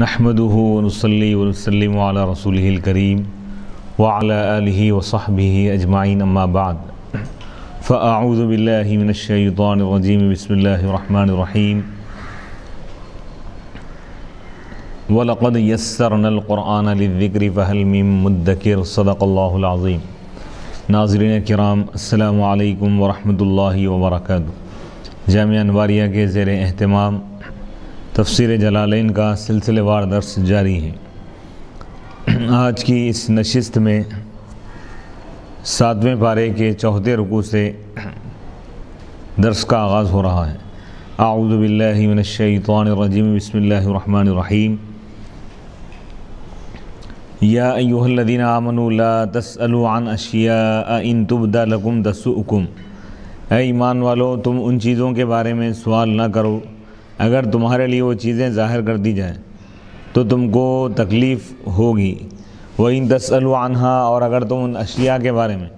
نحمده ونصلي ونسلم على رسوله الكريم وعلى آله وصحبه أجمعين أما بعد فأعوذ بالله من الشيطان الرجيم بسم الله الرحمن الرحيم ولقد يسرنا القرآن للذكر فهل من مدكر صدق الله العظيم ناظرین کرام السلام علیکم ورحمۃ اللہ وبرکاتہ جامعہ انواریہ کے زیر اہتمام तफसर जलालैन का सिलसिलेवार दर्स जारी है आज की इस नशस्त में सातवें पारे के चौथे रुकू से दर्स का आगाज़ हो रहा है आउज़बिल्लिमिनशैतवानरजीम बसमीम या यूहल्लिन आमनला तसलुआन अशिया इन तुबदा लकुम दसुकुम ए ईमान वालो तुम उन चीज़ों के बारे में सवाल ना करो अगर तुम्हारे लिए वो चीज़ें ज़ाहिर कर दी जाएँ तो तुमको तकलीफ़ होगी वही तसल और अगर तुम उन अशिया के बारे में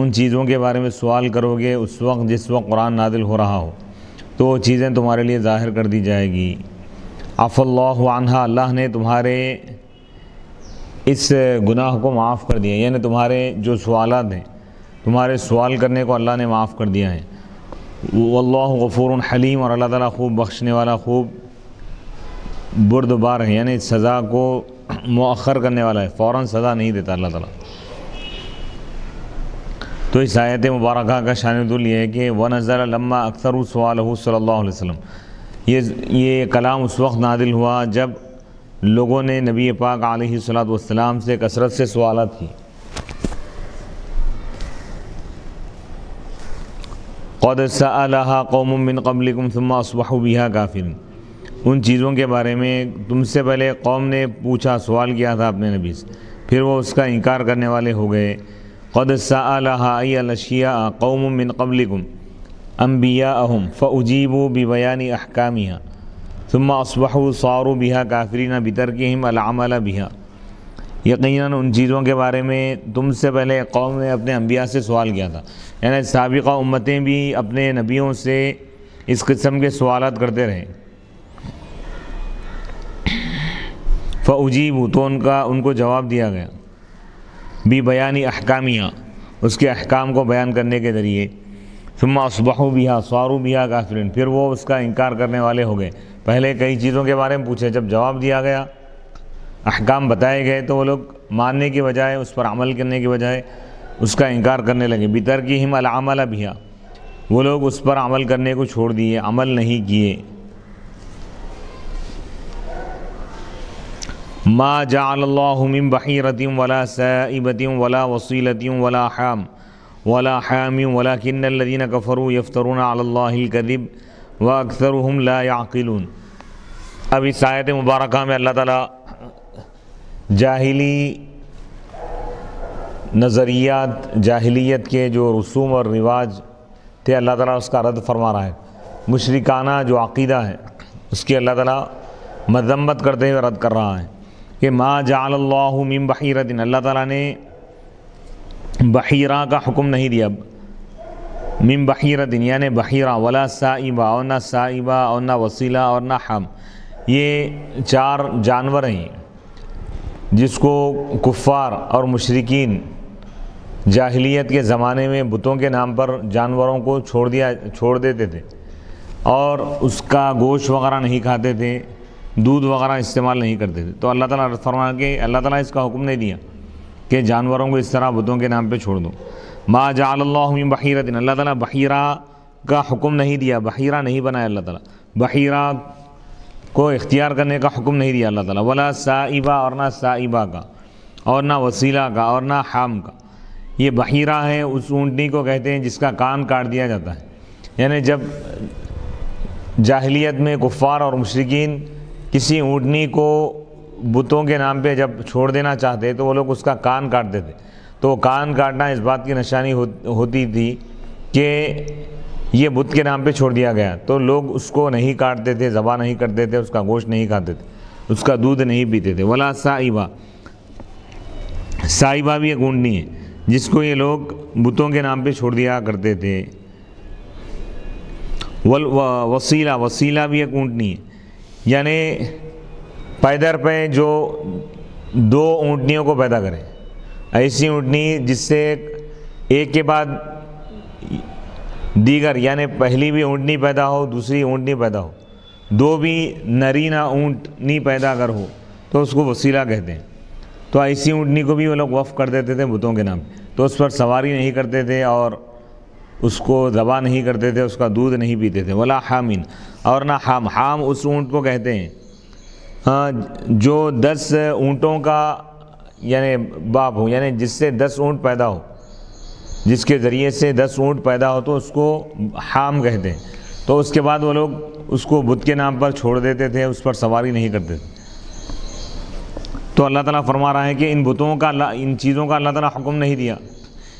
उन चीज़ों के बारे में सवाल करोगे उस वक्त जिस वक्त कुरान नादिल हो रहा हो तो वो चीज़ें तुम्हारे लिए ज़ाहिर कर दी जाएगी आफल्ला अल्लाह ने तुम्हारे इस गुनाह को माफ़ कर दिया यानी तुम्हारे जो सवाल हैं तुम्हारे सवाल करने को अल्लाह ने माफ़ कर दिया है वल्लाह गफ़ूर हलीम और अल्लाह ताला खूब बख्शने वाला खूब बुरदबार है यानी सज़ा को मौखर करने वाला है फ़ौर सज़ा नहीं देता अल्लाह ताला तो इस आयत मुबारक का शानदुल ये है कि वन हज़ार लम्मा अक्सर सवाल सल्ला वसम ये ये कलाम उस वक्त नादिल हुआ जब लोगों ने नबी पाक सलात से कसरत से सवाल थी قوم من कौम बिन أصبحوا بها काफिर उन चीज़ों के बारे में तुमसे पहले कौम ने पूछा सवाल किया था अपने नबी से फिर वो उसका इनकार करने वाले हो गए कद अशिया कौम बिन कबलिकुम अम्बिया अहम फ़ीब बयान अहकामिया सुम्मा असबहू सारू बिहा काफरीना बितर के हिम अलामला बिहा यकीन उन चीज़ों के बारे में तुमसे पहले कौम ने अपने अम्बिया से सवाल किया था यानी सबका उम्मतें भी अपने नबियों से इस किस्म के सवाल करते रहे फ़ौजीब तो उनका उनको जवाब दिया गया बी बयानी अहकामियाँ उसके अहकाम को बयान करने के ज़रिए फिम्मा उसबाहू बिहा सारू बिहा काफिर फिर वो उसका इनकार करने वाले हो गए पहले कई चीज़ों के बारे में पूछे जब जवाब दिया गया अहकाम बताए गए तो वो लोग मानने के बजाय उस पर अमल करने के बजाय उसका इनकार करने लगे बितर की हिम अलामल भिया वो लोग उस पर अमल करने को छोड़ दिए अमल नहीं किए माँ जामिम बहीरतीम वला सबतीम वला वसीलतीम वला हम वला हामी वला किन्नदीन कफ़रू यफ्तरून अल्लाकदिब व अक्सर हम लाकिल अब इस आयत मुबारक में अल्लाह ताला जाहिली नज़रियात जाहिलियत के जो रसूम और रिवाज थे अल्लाह ताला उसका रद्द फरमा रहा है मुशरकाना जो अकीदा है उसकी अल्लाह ताला मजम्मत करते हुए रद्द कर रहा है कि माँ जाम बहिरदिन अल्लाह ताला ने बहीरा का हुक्म नहीं दिया मिम बहिरदिन यानि बहीरा वला साइबा और ना साइबा और ना वसीला और ना हम ये चार जानवर हैं जिसको कुफ़ार और मशरकिन जाहिलियत के ज़माने में बुतों के नाम पर जानवरों को छोड़ दिया छोड़ देते थे और उसका गोश वगैरह नहीं खाते थे दूध वगैरह इस्तेमाल नहीं करते थे तो अल्लाह ताला फरमा के अल्लाह ताला इसका हुक्म नहीं दिया कि जानवरों को इस तरह बुतों के नाम पे छोड़ दो माँ जाल्लाम बहीरा दिन अल्लाह ताला बहीरा का हुक्म नहीं दिया बहीरा नहीं बनाया अल्लाह ताला बहीरा को इख्तियार करने का हुक्म नहीं दिया अल्लाह ताला वला साइबा और ना साइबा का और ना वसीला का और ना हाम का ये बहीरा है उस ऊँटनी को कहते हैं जिसका कान काट दिया जाता है यानी जब जाहलीत में कुफ़ार और मशरकिन किसी ऊँटनी को बुतों के नाम पर जब छोड़ देना चाहते तो वो लोग उसका कान काटते थे तो कान काटना इस बात की निशानी हो, होती थी कि ये बुद्ध के नाम पे छोड़ दिया गया तो लोग उसको नहीं काटते थे ज़बा नहीं करते थे उसका गोश्त नहीं खाते थे उसका दूध नहीं पीते थे वला साइबा साइबा भी एक ऊँडनी है जिसको ये लोग बुतों के नाम पे छोड़ दिया करते थे वल व, वसीला वसीला भी एक ऊँटनी है यानी पैदर पे जो दो ऊँटनियों को पैदा करें ऐसी ऊँटनी जिससे एक के बाद दीगर यानी पहली भी ऊँटनी पैदा हो दूसरी ऊँटनी पैदा हो दो भी नरीना ना ऊँटनी पैदा अगर हो तो उसको वसीला कहते हैं तो ऐसी ऊँटनी को भी वो लोग वफ़ कर देते थे बुतों के नाम तो उस पर सवारी नहीं करते थे और उसको दबा नहीं करते थे उसका दूध नहीं पीते थे वला हामिन और ना हाम हाम उस ऊँट को कहते हैं हाँ, जो दस ऊँटों का यानी बाप हो यानी जिससे दस ऊँट पैदा हो जिसके ज़रिए से दस ऊँट पैदा हो तो उसको हाम कहते हैं तो उसके बाद वो लोग उसको बुत के नाम पर छोड़ देते थे उस पर सवारी नहीं करते थे तो अल्लाह ताला फरमा रहा है कि इन बुतों का इन चीज़ों का अल्लाह ताला हुक्म नहीं दिया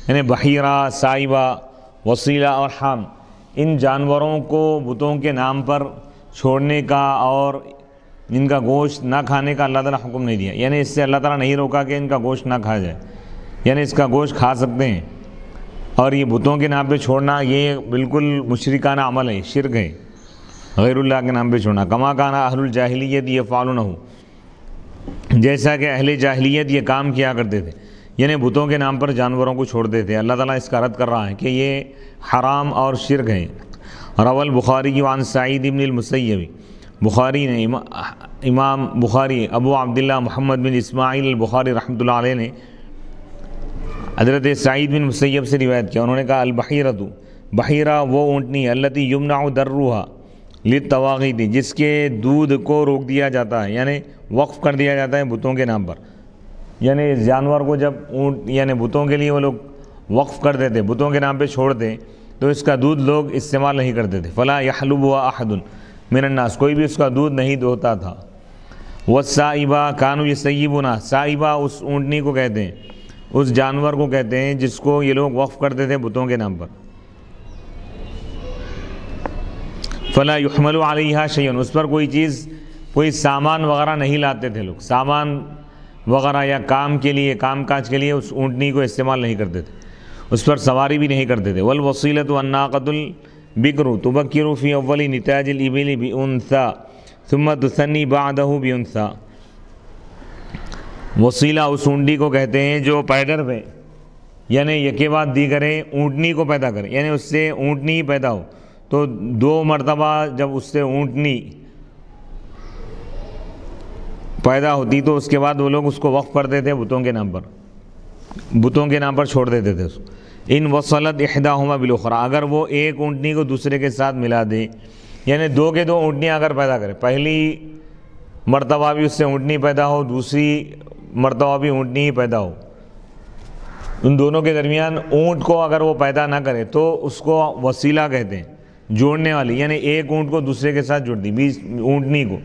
यानी बहीरा साइबा वसीला और हाम इन जानवरों को बुतों के नाम पर छोड़ने का और इनका गोश्त ना खाने का अल्लाह ताला हुक्म नहीं दिया यानी इससे अल्लाह ताला नहीं रोका कि इनका गोश्त ना खाया जाए यानी इसका गोश्त खा सकते हैं और ये बुतों के नाम पे छोड़ना ये बिल्कुल मुशरकाना अमल है शिरक है गैरुल्ला के नाम पे छोड़ना कमा काना अहल जाहिलियत ये फ़ाल न हो जैसा कि अहल जाहिलियत ये काम किया करते थे यानी बुतों के नाम पर जानवरों को छोड़ते थे अल्लाह ताला इसका रद्द कर रहा है कि ये हराम और शिरक है रवल बुखारी की वान साइद इबन बुखारी ने इमा, इमाम बुखारी अबू अब्दुल्ला मोहम्मद बिन इस्माइल बुखारी रहमत ने हज़रत सईद बिन मुसैब से रिवायत किया उन्होंने कहा तो बहरा वो ऊँटनी अल्लती यमुना दर्रुहा लित तवागी थी जिसके दूध को रोक दिया जाता है यानी वक्फ़ कर दिया जाता है बुतों के नाम पर यानी जानवर को जब ऊँट यानी बुतों के लिए वो लोग वक्फ़ कर देते बुतों के नाम पर छोड़ते तो इसका दूध लोग इस्तेमाल नहीं करते थे फ़ला यहलुब व अहदुल मिनन्नास कोई भी उसका दूध नहीं दोहता था वह साइबा कानू ये सईबुना साइबा उस ऊँटनी को कहते हैं उस जानवर को कहते हैं जिसको ये लोग वक्फ़ करते थे बुतों के नाम पर फ़ला युमल आलिया शयन उस पर कोई चीज़ कोई सामान वगैरह नहीं लाते थे लोग सामान वगैरह या काम के लिए काम काज के लिए उस ऊँटनी को इस्तेमाल नहीं करते थे उस पर सवारी भी नहीं करते थे वल वसीलत अन्नाकतुल बिक्रू तुबक्रूफ़ी अव्वली नताजल इबिल भी उनसा सुमत सन्नी बादहू बी उनसा वसीला उस ऊँटी को कहते हैं जो पैडर पे यानी यके बाद दी करे ऊँटनी को पैदा करे यानी उससे ऊँटनी ही पैदा हो तो दो मरतबा जब उससे ऊँटनी पैदा होती तो उसके बाद वो लोग उसको वक्फ करते थे बुतों के नाम पर बुतों के नाम पर छोड़ देते थे उसको इन वसलत अहदा हुआ बिलोखरा अगर वो एक ऊँटनी को दूसरे के साथ मिला दे यानी दो के दो ऊँटनियाँ अगर पैदा करे पहली मरतबा भी उससे ऊँटनी पैदा हो दूसरी मरतबा भी ऊँटनी ही पैदा हो उन दोनों के दरमियान ऊँट को अगर वो पैदा ना करे तो उसको वसीला कहते हैं जोड़ने वाली यानी एक ऊँट को दूसरे के साथ जोड़ दी बीच ऊँटनी को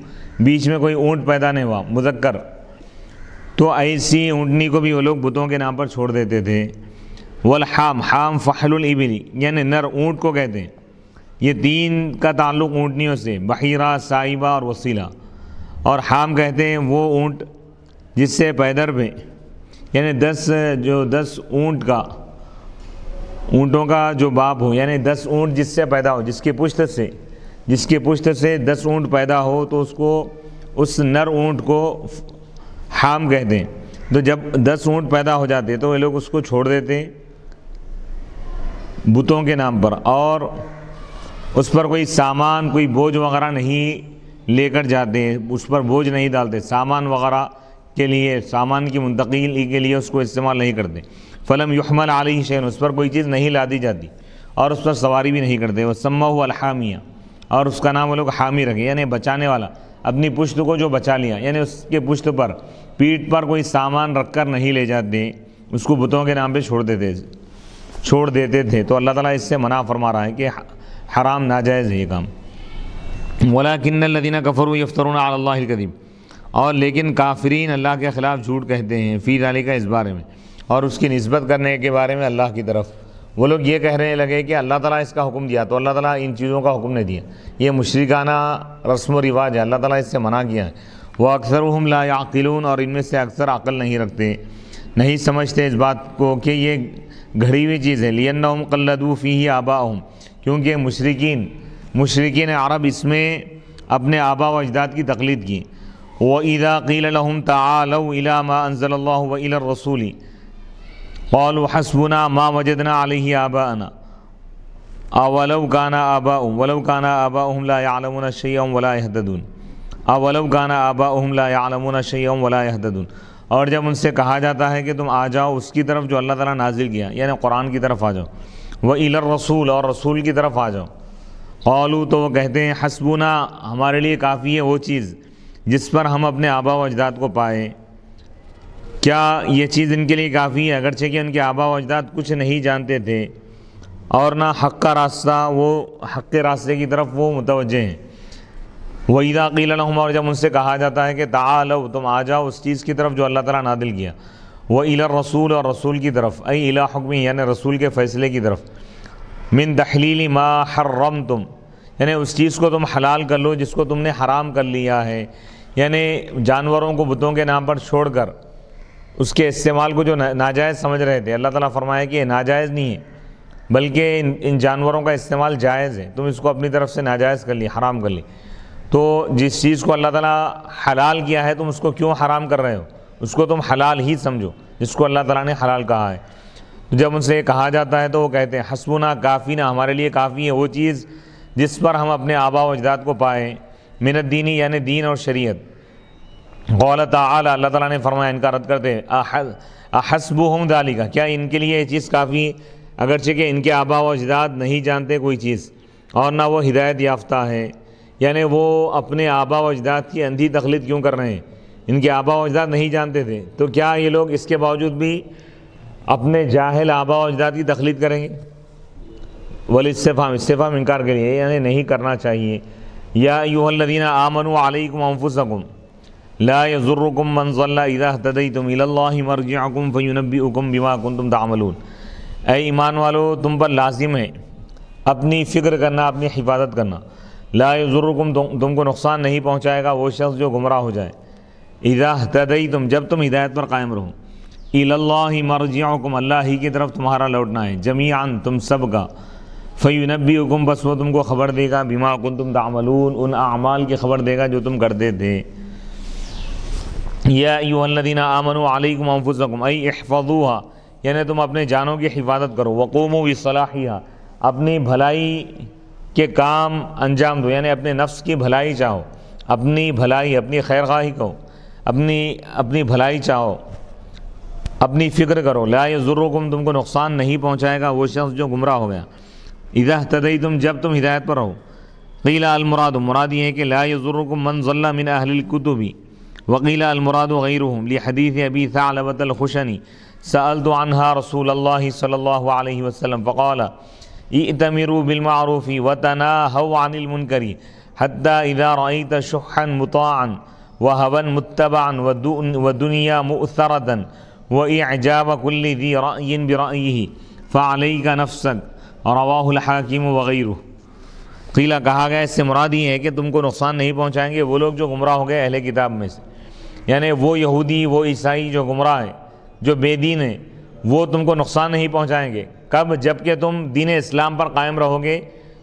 बीच में कोई ऊँट पैदा नहीं हुआ मुजक्कर तो ऐसी ऊँटनी को भी वो लोग बुतों के नाम पर छोड़ देते थे वल हाम हाम फ़हल इबिली यानी नर ऊँट को कहते हैं ये तीन का ताल्लुक ऊँटनियों से बहिरा साहिबा और वसीला और हाम कहते हैं वो ऊँट जिससे पैदर में यानी दस जो दस ऊंट का ऊंटों का जो बाप हो यानी दस ऊँट जिससे पैदा हो जिसके पुश्त से जिसके पुश्त से दस ऊँट पैदा हो तो उसको उस नर ऊँट को हाम कहते हैं तो जब दस ऊँट पैदा हो जाते तो वे लोग उसको छोड़ देते बुतों के नाम पर और उस पर कोई सामान कोई बोझ वगैरह नहीं लेकर जाते उस पर बोझ नहीं डालते सामान वगैरह के लिए सामान की मुंतकली के लिए उसको इस्तेमाल नहीं करते फ़लम युहमल आली शैन उस पर कोई चीज़ नहीं लादी जाती और उस पर सवारी भी नहीं करते वसम्मा अलहामिया और उसका नाम वो लोग हामी रखे यानी बचाने वाला अपनी पुश्त को जो बचा लिया यानी उसके पुश्त पर पीठ पर कोई सामान रख कर नहीं ले जाते उसको बुतों के नाम पे छोड़ देते छोड़ देते थे तो अल्लाह ताला इससे मना फरमा रहा है कि हराम नाजायज़ है ये काम किन्न लदीना कफ़रू यफ्तरून अल्लाकदीम और लेकिन काफरीन अल्लाह के ख़िलाफ़ झूठ कहते हैं फ़ी अली का इस बारे में और उसकी नस्बत करने के बारे में अल्लाह की तरफ वो लोग ये कह रहे लगे कि अल्लाह ताला इसका हुक्म दिया तो अल्लाह ताला इन चीज़ों का हुक्म नहीं दिया ये मुशरकाना रस्म व रिवाज है अल्लाह ताला इससे मना किया है वो अक्सर हम और इनमें से अक्सर अकल नहीं रखते नहीं समझते इस बात को कि ये घड़ी हुई चीज़ है लियन कल्लदूफ़ी ही आबा क्योंकि मशरकिन मशरकिन अरब इसमें अपने आबा व अजदाद की तकलीद की व वईदा कीलम तालमा रसूली कौल हसबना माँ वजना आलिही आबाना अवलव गाना आबा वलव गाना आबा लायालमन शैम वलाहदून अवलव गाना आबा लायालमन शैम वलाहदून और जब उनसे कहा जाता है कि तुम आ जाओ उसकी तरफ जो अल्लाह ताला नाजिल किया यानि कुरान की तरफ आ जाओ व इलर रसूल और रसूल की तरफ आ जाओ कौलू तो वह कहते हैं हसबुना हमारे लिए काफ़ी है वो चीज़ जिस पर हम अपने आबा व अजदाद को पाए क्या ये चीज़ इनके लिए काफ़ी है अगरचे कि उनके आबा व अजदाद कुछ नहीं जानते थे और ना हक़ का रास्ता वो हक़ के रास्ते की तरफ वो मुतवज़े हैं वहीदा क़ीलम और जब उनसे कहा जाता है कि ताल तुम आ जाओ उस चीज़ की तरफ जो अल्लाह तला नादिल किया वह इला रसूल और रसूल की तरफ अई इला हकमी यानि रसूल के फ़ैसले की तरफ मिन माँ मा रम तुम यानी उस चीज़ को तुम हलाल कर लो जिसको तुमने हराम कर लिया है यानी जानवरों को बुतों के नाम पर छोड़कर उसके इस्तेमाल को जो नाजायज़ समझ रहे थे अल्लाह ताला फरमाया कि ये नाजायज़ नहीं है बल्कि इन इन जानवरों का इस्तेमाल जायज़ है तुम इसको अपनी तरफ से नाजायज़ कर ली हराम कर ली तो जिस चीज़ को अल्लाह ताला हलाल किया है तुम उसको क्यों हराम कर रहे हो उसको तुम हलाल ही समझो जिसको अल्लाह ताला ने हलाल कहा है तो जब उनसे कहा जाता है तो वो कहते हैं हसबुना काफ़ी ना हमारे लिए काफ़ी है वो चीज़ जिस पर हम अपने आबा अजदाद को पाएँ मिनत दीनी यानि दीन और शरीयत गौल ताली अल्लाह ताला ने फरमाया इनका रद्द करते हसब हम दाली का क्या इनके लिए ये चीज़ काफ़ी अगरचे कि इनके आबा व अजदाद नहीं जानते कोई चीज़ और ना वो हिदायत याफ्ता है यानि वो अपने आबा व अजदाद की अंधी तखलीद क्यों कर रहे हैं इनके आबा व अजदाद नहीं जानते थे तो क्या ये लोग इसके बावजूद भी अपने जाहिल आबा व अजदाद की तखलीद करेंगे वल इस्तेफ़ाम इस्तेफ़ाम इनकार करिए यानी नहीं करना चाहिए या यूहदीन आमन ला यजुर्रकुम मनजल्ला तुम मरजाकुम फ़ैनबी ईमान वालो तुम पर लाजिम है अपनी फ़िक्र करना अपनी हिफाजत करना ला यजुर्रकुम तुमको नुकसान नहीं पहुँचाएगा वो शख्स जो गुमराह हो जाए इदा तदई तुम जब तुम हिदायत पर कायम रहो इल्ला मरजाकुम अल्लाह ही की तरफ तुम्हारा लौटना है जमीन तुम सब का फ़ैनबी हुकुम बस वो तुमको ख़बर देगा बीमा कुन तुम तामलून उन अमाल की ख़बर देगा जो तुम करते थे यादीना आमन आलिकम अम्फुसकुम अई अहफुहा यानी तुम अपने जानों की हिफाजत करो वक़ूम वसलाहिया अपनी भलाई के काम अंजाम दो यानी अपने नफ्स की भलाई चाहो अपनी भलाई अपनी खैर खाही कहो अपनी अपनी भलाई चाहो अपनी फ़िक्र करो ला ज़ुर्रकुम तुमको नुकसान नहीं पहुँचाएगा वो शख्स जो गुमराह हो गया اذا اهتديتم جب تم ہدایت پر رہو قیل المراد مراد یہ ہے کہ لا يزركم من ظل من اهل الكتب وقیل المراد غیرهم لحديث ابي ثعلبة الخشني سألت عنها رسول الله صلى الله عليه وسلم فقال ائتمروا بالمعروف وتناهوا عن المنكر حتى اذا رايت شحا مطاعا وهبا متبعا ودنيا مؤثره واعجاب كل ذي راي برايه فعليك نفسك और अवाहुल वगैरह कीला कहा गया इससे मुराद ये है कि तुमको नुकसान नहीं पहुँचाएंगे वो लोग जो गुमराह हो गए अहले किताब में से यानि वो यहूदी वो ईसाई जो गुमराह है जो बेदीन है वो तुमको नुकसान नहीं पहुँचाएँगे कब जबकि तुम दीन इस्लाम पर कायम रहोगे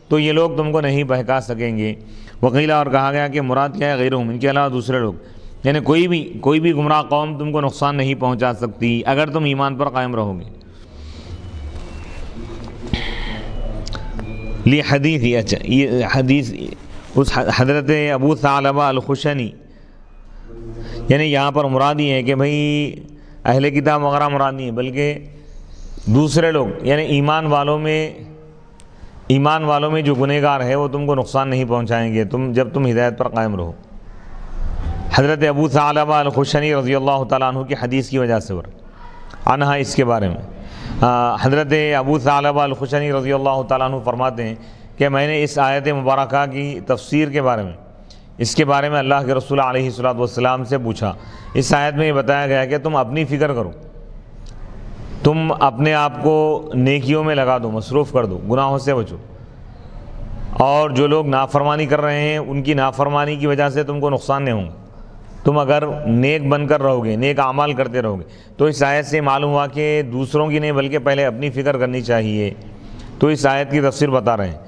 तो ये लोग तुमको नहीं बहका सकेंगे वकीला और कहा गया कि मुराद क्या है गैर इनके अलावा दूसरे लोग यानी कोई भी कोई भी गुमराह कौम तुमको नुकसान नहीं पहुँचा सकती अगर तुम ईमान पर कायम रहोगे ली हदीस ये अच्छा ये हदीस उस हजरत अबू सालबा अलखुशनी यानी यहाँ पर मुरादी है कि भाई अहल किताब वगैरह मुरादी है बल्कि दूसरे लोग यानी ईमान वालों में ईमान वालों में जो गुनहगार है वो तुमको नुकसान नहीं पहुँचाएंगे तुम जब तुम हिदायत पर कायम रहो हज़रत अबू सालबा अलखुशनी रज़ी अल्लाह तु की हदीस की वजह से और अनहा इसके बारे में हज़रत अबू सालबालखुशनी रज़ी अल्लाह तु फरमाते हैं कि मैंने इस आयत मुबारक की तफसीर के बारे में इसके बारे में अल्लाह के रसूल वसलाम से पूछा इस आयत में ये बताया गया कि तुम अपनी फ़िक्र करो तुम अपने आप को नेकियों में लगा दो मसरूफ़ कर दो गुनाहों से बचो और जो लोग नाफरमानी कर रहे हैं उनकी नाफरमानी की वजह से तुमको नुकसान नहीं होगा तुम अगर नेक बनकर रहोगे नेक अमाल करते रहोगे तो इस आयत से मालूम हुआ कि दूसरों की नहीं बल्कि पहले अपनी फ़िक्र करनी चाहिए तो इस आयत की तफसर बता रहे हैं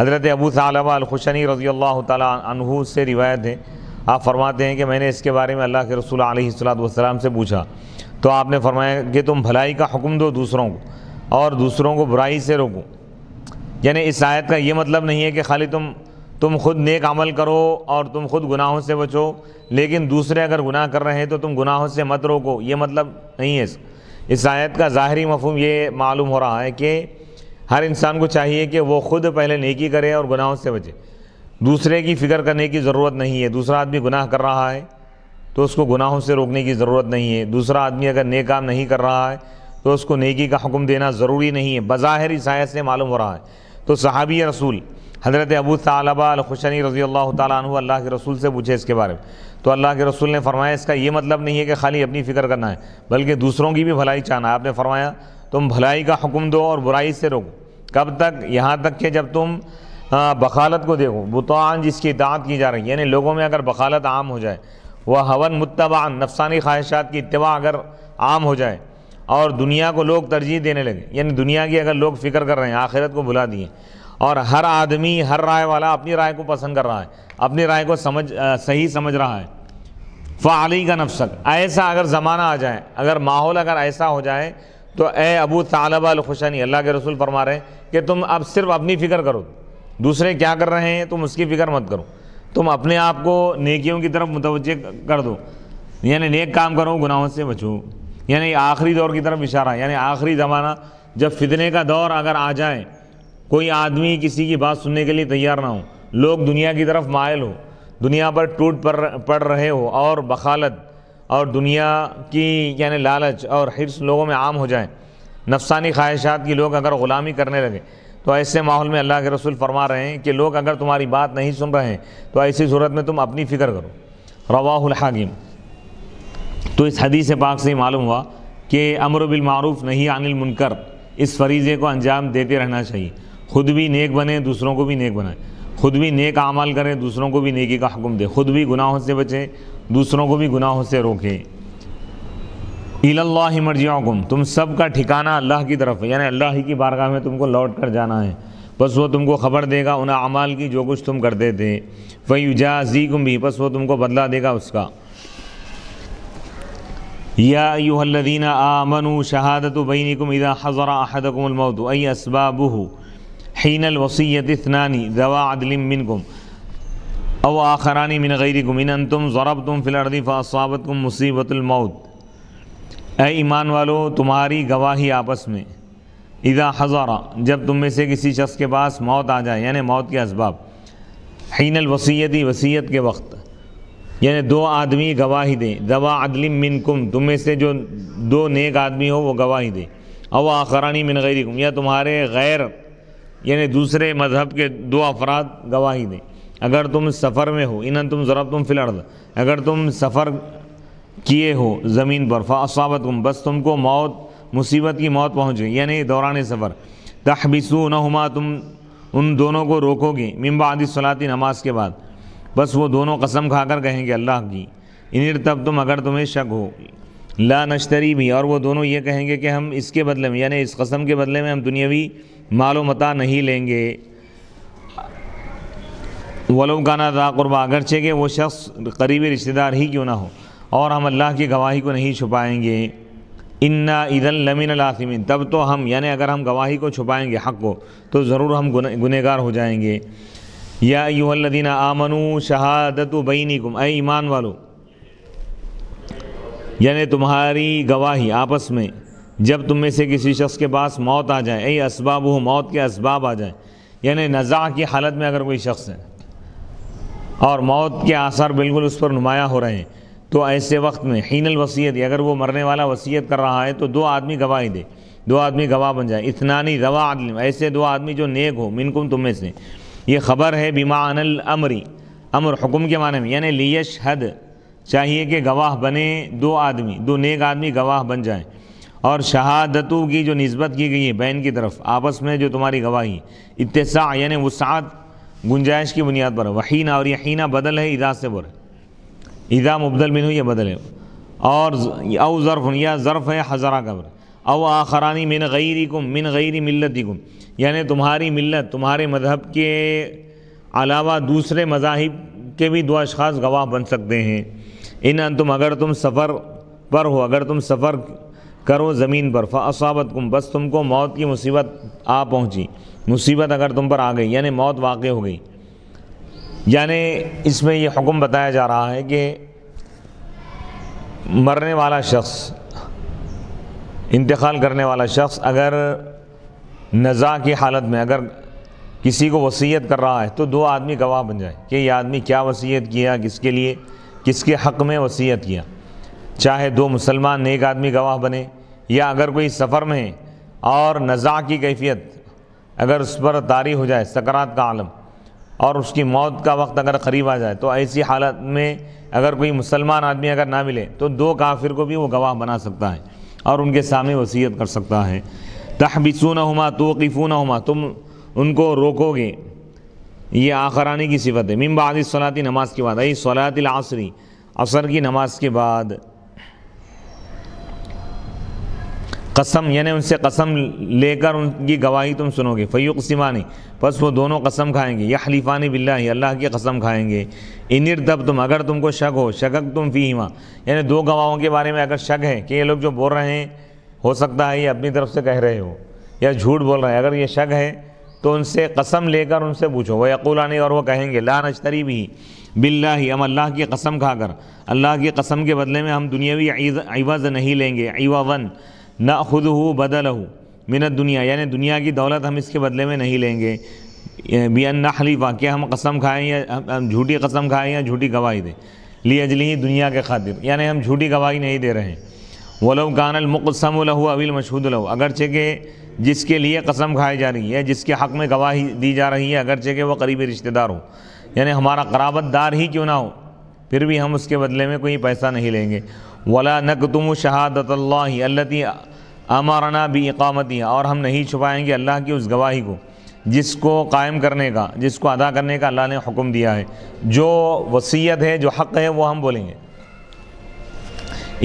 हज़रत अबू सालबा अलखुशनी रज़ी अल्लाह तहु से रिवायत है आप फरमाते हैं कि मैंने इसके बारे में अल्लाह के रसूल आलतम से पूछा तो आपने फरमाया कि तुम भलाई का हुक्म दो दूसरों को और दूसरों को बुराई से रोको यानी इस आयत का ये मतलब नहीं है कि खाली तुम तुम खुद नेक अमल करो और तुम खुद गुनाहों से बचो लेकिन दूसरे अगर गुनाह कर रहे हैं तो तुम गुनाहों से मत रोको ये मतलब नहीं है इस आयत का ज़ाहरी मफहम ये मालूम हो रहा है कि हर इंसान को चाहिए कि वो खुद पहले नेकी करे और गुनाहों से बचे दूसरे की फ़िक्र करने की ज़रूरत नहीं है दूसरा आदमी गुनाह कर रहा है तो उसको गुनाहों से रोकने की ज़रूरत नहीं है दूसरा आदमी अगर नेक काम नहीं कर रहा है तो उसको नेकी का हुक्म देना ज़रूरी नहीं है बज़ाहिर इस आयत से मालूम हो रहा है तो सहाबी रसूल हज़रत अबू तालबा अलखुशनी रज़ी अल्लाह तु अल्लाह के रसूल से पूछे इसके बारे में तो अल्लाह के रसूल ने फरमाया इसका ये मतलब नहीं है कि खाली अपनी फ़िक्र करना है बल्कि दूसरों की भी भलाई चाहना आपने फरमाया तुम भलाई का हुक्म दो और बुराई से रोको कब तक यहाँ तक कि जब तुम बखालत को देखो बुतान जिसकी दाँत की जा रही है यानी लोगों में अगर बखालत आम हो जाए वह हवन मुतबा नफसानी ख्वाहिशात की इतवा अगर आम हो जाए और दुनिया को लोग तरजीह देने लगे यानी दुनिया की अगर लोग फ़िक्र कर रहे हैं आखिरत को भुला दिए और हर आदमी हर राय वाला अपनी राय को पसंद कर रहा है अपनी राय को समझ आ, सही समझ रहा है फ़ाली का नफसक ऐसा अगर ज़माना आ जाए अगर माहौल अगर ऐसा हो जाए तो ए अबू तालबालखुशनी अल्लाह के रसूल फरमा रहे हैं कि तुम अब सिर्फ अपनी फ़िक्र करो दूसरे क्या कर रहे हैं तुम उसकी फ़िक्र मत करो तुम अपने आप को नेकियों की तरफ मुतवजह कर दो यानी नेक काम करो गुनाहों से बचो यानी आखिरी दौर की तरफ इशारा यानी आखिरी ज़माना जब फितने का दौर अगर आ जाए कोई आदमी किसी की बात सुनने के लिए तैयार ना हो लोग दुनिया की तरफ मायल हो दुनिया पर टूट पर पड़ रहे हो और बखालत और दुनिया की यानी लालच और हिर्स लोगों में आम हो जाए नफसानी ख्वाहिशात की लोग अगर ग़ुलामी करने लगे तो ऐसे माहौल में अल्लाह के रसूल फरमा रहे हैं कि लोग अगर तुम्हारी बात नहीं सुन रहे हैं तो ऐसी सूरत में तुम अपनी फ़िक्र करो रवाहुल हाकिम तो इस हदीस पाक से मालूम हुआ कि अमर बिलमारूफ़ नहीं अनिल मुनकर इस फरीज़े को अंजाम देते रहना चाहिए खुद भी नेक बने दूसरों को भी नेक बनाए खुद भी नेक अमल करें दूसरों को भी नेकी का हुक्म दे खुद भी गुनाहों से बचें दूसरों को भी गुनाहों से रोकें मर्जी हुक्म तुम सब का ठिकाना अल्लाह की तरफ है यानी अल्लाह ही की बारगाह में तुमको लौट कर जाना है बस वो तुमको खबर देगा उन अमाल की जो कुछ तुम करते थे वही कुम भी बस वो तुमको बदला देगा उसका या यूहल्लदीन आमनु शहादत बैनिकुम इदा हज़रा अहदकुम अई असबाबू हन वसीयतनानी दवा अदलिम मिन गुम अव आखरानी मिन गैर गुमिन तुम ज़रब तुम फिलर्दी फ़ासाबत गुम मुसीबतमौत ए ईमान वालो तुम्हारी गवाही आपस में इदा हज़ारा जब तुम में से किसी शख्स के पास मौत आ जाए यानी मौत के इसबाब हन वसीयती वसीयत के वक्त यानी दो आदमी गवाही दें दवा अदलिम मिन कुम तुम में से जो दो नेक आदमी हो वो गवाही दें अव आखरानी मिन गैर गुम या तुम्हारे गैर यानी दूसरे मजहब के दो अफराद गवाही दें अगर तुम सफ़र में हो इन तुम ज़रा तुम फिलर्द अगर तुम सफ़र किए हो ज़मीन पर फ़ासावत तुम बस तुमको मौत मुसीबत की मौत पहुँच गई यानी दौरान सफ़र तहबिसू नुमा तुम उन दोनों को रोकोगे आदि सलाती नमाज के बाद बस वो दोनों कसम खाकर कहेंगे अल्लाह की इन तब तुम अगर तुम्हें शक हो ला नश्तरी भी और वो दोनों ये कहेंगे कि हम इसके बदले में यानी इस कसम के बदले में हम दुनियावी मालूमता नहीं लेंगे वलो गाना दा कुरबा अगरचे के वो शख्स करीबी रिश्तेदार ही क्यों ना हो और हम अल्लाह की गवाही को नहीं छुपाएंगे इन्ना ईदन लमिन लासिमिन तब तो हम यानि अगर हम गवाही को छुपाएंगे हक को तो ज़रूर हम गुनहगार हो जाएंगे या यूहल्लिना आमनु शहादत बैनिकुम ए ईमान वालो यानि तुम्हारी गवाही आपस में जब तुम में से किसी शख्स के पास मौत आ जाए यही इसबाब हो मौत के इसबाब आ जाए यानी नज़ा की हालत में अगर कोई शख्स है और मौत के आसार बिल्कुल उस पर नुमाया हो रहे हैं तो ऐसे वक्त में हीनल वसीयत अगर वो मरने वाला वसीयत कर रहा है तो दो आदमी गवाही दे दो आदमी गवाह बन जाए इतनानी रवा आदमी ऐसे दो आदमी जो नेक हो मिनकुम तुम में से ये खबर है बीमा अनल अमरी अमर हुकुम के माने में यानी लियश हद चाहिए कि गवाह बने दो आदमी दो नेक आदमी गवाह बन जाएँ और शहादतों की जो नस्बत की गई है बहन की तरफ आपस में जो तुम्हारी गवाही इतसा यानि वसात गुंजाइश की बुनियाद पर वहीना और यहीना बदल है इदा से बुर इदा मुबदल मिन यह बदल है और अव ज़र्फ़ या ज़र्फ़ है हज़रा कब्र अव आखरानी मिन गैरी कुम मिन गैरी मिलत ही कुम यानि तुम्हारी मिलत तुम्हारे मजहब के अलावा दूसरे मजाहब के भी दो अशास गवाह बन सकते हैं इन तुम अगर तुम सफ़र पर हो अगर तुम सफ़र करो ज़मीन पर फसाबत कुम बस तुमको मौत की मुसीबत आ पहुँची मुसीबत अगर तुम पर आ गई यानी मौत वाक़ हो गई यानी इसमें यह हुक्म बताया जा रहा है कि मरने वाला शख्स इंतकाल करने वाला शख्स अगर नज़ा की हालत में अगर किसी को वसीयत कर रहा है तो दो आदमी गवाह बन जाए कि यह आदमी क्या वसीयत किया किसके लिए किसके हक़ में वसीयत किया चाहे दो मुसलमान नेक आदमी गवाह बने या अगर कोई सफ़र में और नज़ा की कैफियत अगर उस पर तारी हो जाए सकरात का आलम और उसकी मौत का वक्त अगर करीब आ जाए तो ऐसी हालत में अगर कोई मुसलमान आदमी अगर ना मिले तो दो काफिर को भी वो गवाह बना सकता है और उनके सामने वसीयत कर सकता है तहबिसून हमा तोकीफ़ून हमा तुम उनको रोकोगे ये आखरानी की सिफत है मिम्बादी सलाती नमाज के बाद आई सलातिल आसरी असर की नमाज के बाद कसम यानी उनसे कसम लेकर उनकी गवाही तुम सुनोगे फ़ैक सिमानी बस वो दोनों कसम खाएंगे या हलीफ़ानी बिल्ला अल्लाह की कसम खाएंगे इनिर दब तुम अगर तुमको शक हो शक तुम फ़ी हिमा यानी दो गवाहों के बारे में अगर शक है कि ये लोग जो बोल रहे हैं हो सकता है ये अपनी तरफ से कह रहे हो या झूठ बोल रहे हैं अगर ये शक है तो उनसे कसम लेकर उनसे पूछो वह यकूलानी और वह कहेंगे ला नश्तरी भी बिल्ला ही हम अल्लाह की कसम खाकर अल्लाह की कसम के बदले में हम दुनियावी ऐवज़ नहीं लेंगे अवा वन ना खुद हो बदल हो मिनत दुनिया यानी दुनिया की दौलत हम इसके बदले में नहीं लेंगे बिया ना खलीफा क्या हम कसम खाएँ या झूठी कसम खाएँ या झूठी गवाही दें ली अजली दुनिया के खातिर यानि हम झूठी गवाही नहीं दे रहे हैं वलो कानल मुकसम लहू अविल मशहूद लहू अगरचे के जिसके लिए कसम खाई जा रही है जिसके हक़ में गवाही दी जा रही है अगरचे के वह करीबी रिश्तेदार हो यानी हमारा कराबतदार ही क्यों ना हो फिर भी हम उसके बदले में कोई पैसा नहीं लेंगे वला नकतुम शहादत अल्लती अमाराना भी इकामती और हम नहीं छुपाएंगे अल्लाह की उस गवाही को जिसको कायम करने का जिसको अदा करने का अल्लाह ने हुक्म दिया है जो वसीयत है जो हक़ है वो हम बोलेंगे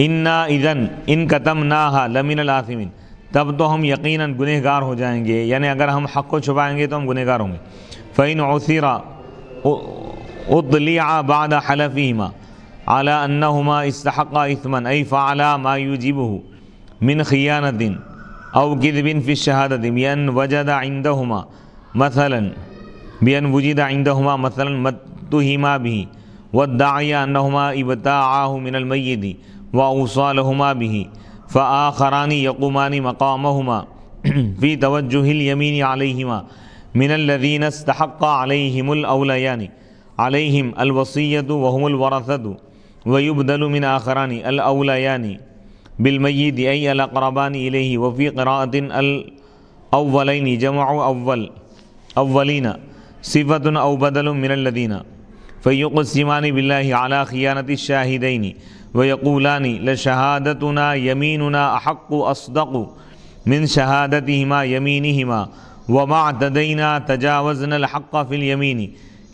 इन्ना इधन इन कतम ना हा लमिन लासिमिन तब तो हम यकीनन गुनहगार हो जाएंगे यानी अगर हम हक़ को छुपाएंगे तो हम गुनहगार होंगे फ़ैन ओसरा उतलिया बाद हलफ़ीमा على أنهما استحقا إثما أي فعلا ما يجيبه من خيانة أو كذب في الشهادة بأن وجد عندهما مثلا بأن وجد عندهما مثلا ما اتهما به وادعي أنهما ابتاعاه من الميت وأوصالهما به فآخران يقومان مقامهما في توجه اليمين عليهما من الذين استحق عليهم الأوليان عليهم الوصية وهم الورثة वयुबदलमिन आखरानी अलायानी बिलमयद अई अलकरबानी इलेही वफ़ी क़रातिन अव्वलनी जमा अव्वल अव्वलीना सिफ़तन अवबदल मिनल्लदीना फ़युक़सिमानी बिल्ला आला ख़ियानति शाहिदनी वयकूलानी लशहादतना यमीनना अहक़ असदक़ मिन शहादत हिमा यमीन हिमा वमा तदईना तजावज़न हक़ फ़िल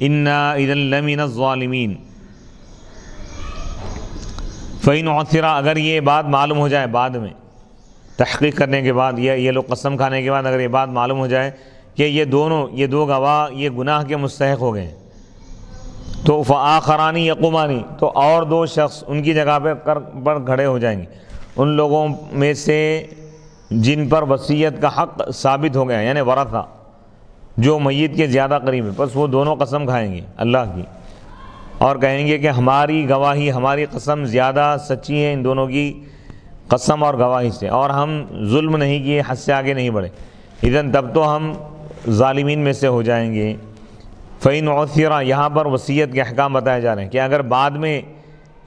इन्ना इदलमिन ालमीन फ़ैन औसरा अगर ये बात मालूम हो जाए बाद में तहकीक करने के बाद या ये लोग कसम खाने के बाद अगर ये बात मालूम हो जाए कि ये दोनों ये दो गवाह ये गुनाह के मुस्तक हो गए तो या यकुमानी तो और दो शख्स उनकी जगह पर कर पर खड़े हो जाएंगे उन लोगों में से जिन पर वसीयत का हक साबित हो गया यानी वरा था जो मैत के ज़्यादा करीब है बस वो दोनों कसम खाएंगे अल्लाह की और कहेंगे कि हमारी गवाही हमारी कसम ज़्यादा सच्ची है इन दोनों की कसम और गवाही से और हम जुल्म नहीं किए हद से आगे नहीं बढ़े इधन तब तो हम ालमीन में से हो जाएंगे फ़ैन वसीरा यहाँ पर वसीयत के अहकाम बताए जा रहे हैं कि अगर बाद में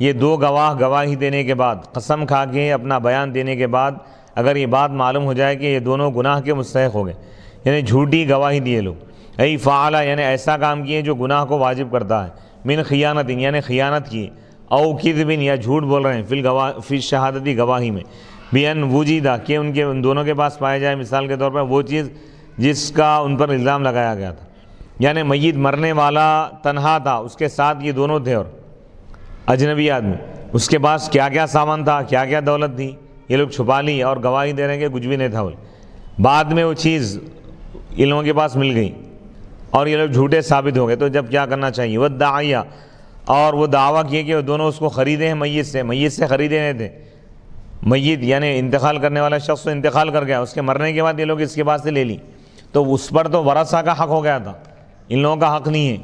ये दो गवाह गवाही देने के बाद कसम खा के अपना बयान देने के बाद अगर ये बात मालूम हो जाए कि ये दोनों गुनाह के मुस्तक हो गए यानी झूठी गवाही दिए लोग यही फ़ाला यानी ऐसा काम किए जो गुनाह को वाजिब करता है मिन खियानतिन यानी खियानत की औ बिन या झूठ बोल रहे हैं फिल गवा फिर शहादती गवाही में बेअन वजीदा कि उनके उन दोनों के पास पाया जाए मिसाल के तौर पर वो चीज़ जिसका उन पर इल्ज़ाम लगाया गया था यानी मैत मरने वाला तनहा था उसके साथ ये दोनों थे और अजनबी आदमी उसके पास क्या क्या सामान था क्या क्या दौलत थी ये लोग छुपा ली और गवाही दे रहे हैं कि कुछ भी नहीं था बाद में वो चीज़ इन लोगों के पास मिल गई और ये लोग झूठे साबित हो गए तो जब क्या करना चाहिए वह दाइया और वो दावा किए कि वो दोनों उसको ख़रीदे हैं मैत से मैत से ख़रीदे रहे थे मैत यानी इंतकाल करने वाला शख्स तो इंतकाल कर गया उसके मरने के बाद ये लोग इसके पास से ले ली तो उस पर तो वरासा का हक़ हो गया था इन लोगों का हक़ नहीं है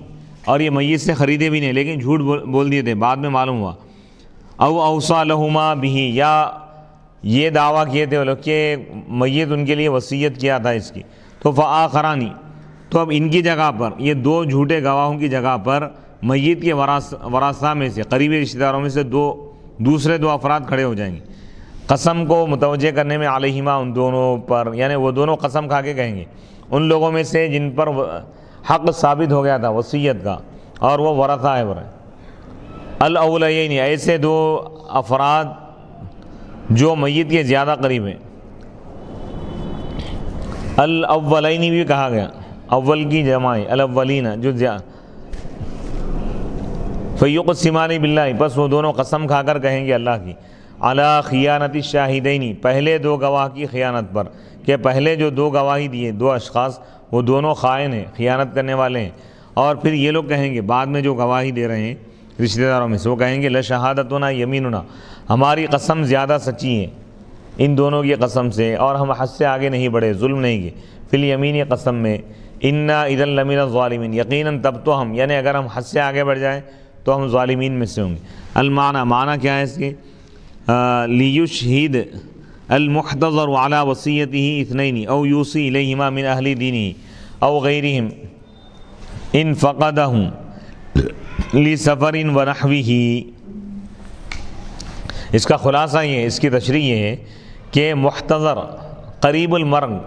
और ये मैत से ख़रीदे भी नहीं लेकिन झूठ बोल दिए थे बाद में मालूम हुआ अव अवसा लहुमा भी या ये दावा किए थे वो लोग कि मैत उनके लिए वसीयत किया था इसकी तो फ़ा खरानी तो अब इनकी जगह पर ये दो झूठे गवाहों की जगह पर मैत के वरास वरासा में से करीबी रिश्तेदारों में से दो दूसरे दो अफराद खड़े हो जाएंगे कसम को मुतवजह करने में आलिमा उन दोनों पर यानी वो दोनों कसम खा के कहेंगे उन लोगों में से जिन पर हक साबित हो गया था वसीयत का और वो वरासा है वर अलअलैन ऐसे दो अफराद जो मैत के ज़्यादा करीब हैं अलअलैनी भी कहा गया अव्वल की जमाई अलवलीना जो फ़ैक सिमानी बिल्ला बस वो दोनों कसम खाकर कहेंगे अल्लाह की अला खियानती शाहिदनी पहले दो गवाह की ख़ियानत पर के पहले जो दो गवाही दिए दो अशखास वो दोनों खायन हैं ख़ियानत करने वाले हैं और फिर ये लोग कहेंगे बाद में जो गवाही दे रहे हैं रिश्तेदारों में से वो कहेंगे ल शहादत ना यमीन ना हमारी कसम ज़्यादा सच्ची है इन दोनों की कसम से और हम हद से आगे नहीं बढ़े जुल्म नहीं किए फिल यमीन कसम में इन्ना इदन लमीन ालिमिन यकीन तब तो हम यानी अगर हम हद से आगे बढ़ जाएँ तो हम ालिमीन में से होंगे अलमाना माना क्या है इसके लियुशहीद अलमुखर वाला वसीयत ही नहीं अव यूसी इलेमा मिन अहली दीनी अव गैरहम इन फ़क़द हूँ ली सफ़र इन वनहवी ही इसका ख़ुलासा ये इसकी तशरी ये है कि मुख्तर करीबुलमर्ग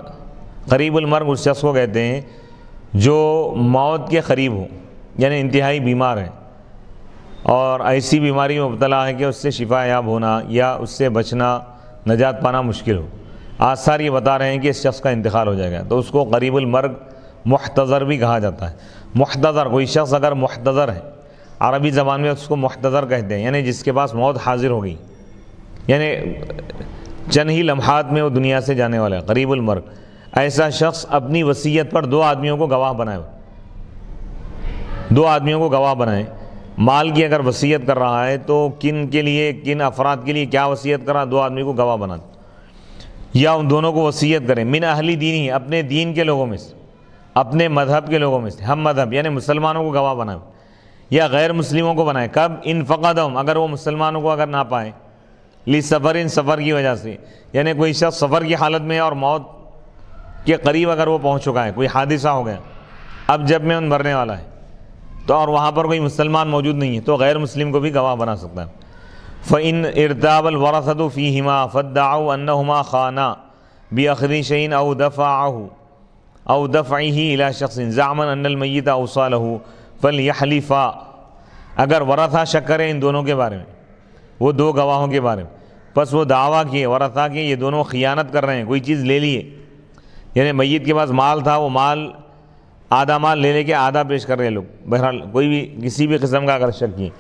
करीबुलमर्ग उस शख्स को कहते हैं जो मौत के करीब हो यानी इंतहाई बीमार है और ऐसी बीमारी में मुबतला है कि उससे शिफा याब होना या उससे बचना नजात पाना मुश्किल हो आसार ये बता रहे हैं कि इस शख्स का इंतकाल हो जाएगा तो उसको गरीबुलमर्ग महतज़र भी कहा जाता है महतज़र कोई शख्स अगर महतज़र है अरबी ज़बान में उसको महतज़र कहते हैं यानी जिसके पास मौत हाजिर हो गई यानी चंद ही लम्हात में वो दुनिया से जाने वाला है गरीबुलमर्ग ऐसा शख्स अपनी वसीयत पर दो आदमियों को गवाह बनाए दो आदमियों को गवाह बनाए माल की अगर वसीयत कर रहा है तो किन के लिए किन अफराद के लिए क्या वसीयत करा दो आदमी को गवाह बना या उन दोनों को वसीयत करें मिन अहली दीन ही अपने दीन के लोगों में से अपने मजहब के लोगों में से हम मजहब यानी मुसलमानों को गवाह बनाए या गैर मुस्लिमों को बनाए कब इन फ़क़दम अगर वो मुसलमानों को अगर ना पाए ली सफ़र इन सफ़र की वजह से यानी कोई शख्स सफ़र की हालत में और मौत के करीब अगर वो पहुंच चुका है कोई हादिसा हो गया अब जब मैं उन मरने वाला है तो और वहाँ पर कोई मुसलमान मौजूद नहीं है तो गैर मुस्लिम को भी गवाह बना सकता है फ़िन इरताबल वरसद फ़ी हिमा फ़दाउमा ख़ाना बी अखरी शहीन अऊ दफ़ा आहू अऊ ही इला शख्स जामन अनल मैत अवसाल फल यहलीफ़ा अगर वरसा शक करें इन दोनों के बारे में वो दो गवाहों के बारे में बस वो दावा किए वरसा किए ये दोनों ख़ियानत कर रहे हैं कोई चीज़ ले लिए यानी मैत के पास माल था वो माल आधा माल ले लेके आधा पेश कर रहे हैं लोग बहरहाल कोई भी किसी भी किस्म का आकर्षक किए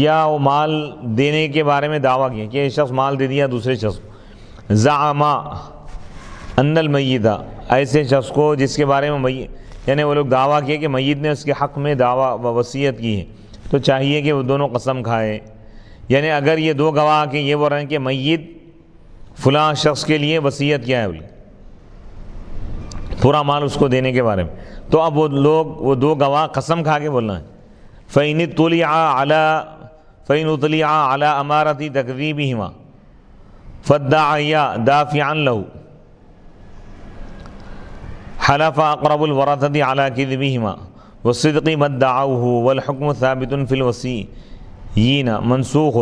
या वो माल देने के बारे में दावा किए कि शख्स माल दे दिया दूसरे शख्स को ज़ामा अन्नल मैदा ऐसे शख्स को जिसके बारे में मै यानी वो लोग दावा किए कि मैत ने उसके हक़ में दावा व वसीयत की है तो चाहिए कि वो दोनों कसम खाए यानी अगर ये दो गवाह के ये बोल रहे हैं कि मैत फ़लाँ शख्स के लिए वसीयत क्या है बोले पूरा माल उसको देने के बारे में तो अब वो लोग वो दो गवाह कसम खा के बोलना है फ़ैन तुलिया आला फ़ैन उतलिया आला अमारती तकवीबी हिमा फ़द्दाया दाफियान लहू हलफ़ा अकरबुल वरासती आला किदबी हिमा वसदकी मद्दाऊ वलहकम साबितन फिल वसी यीना मनसूख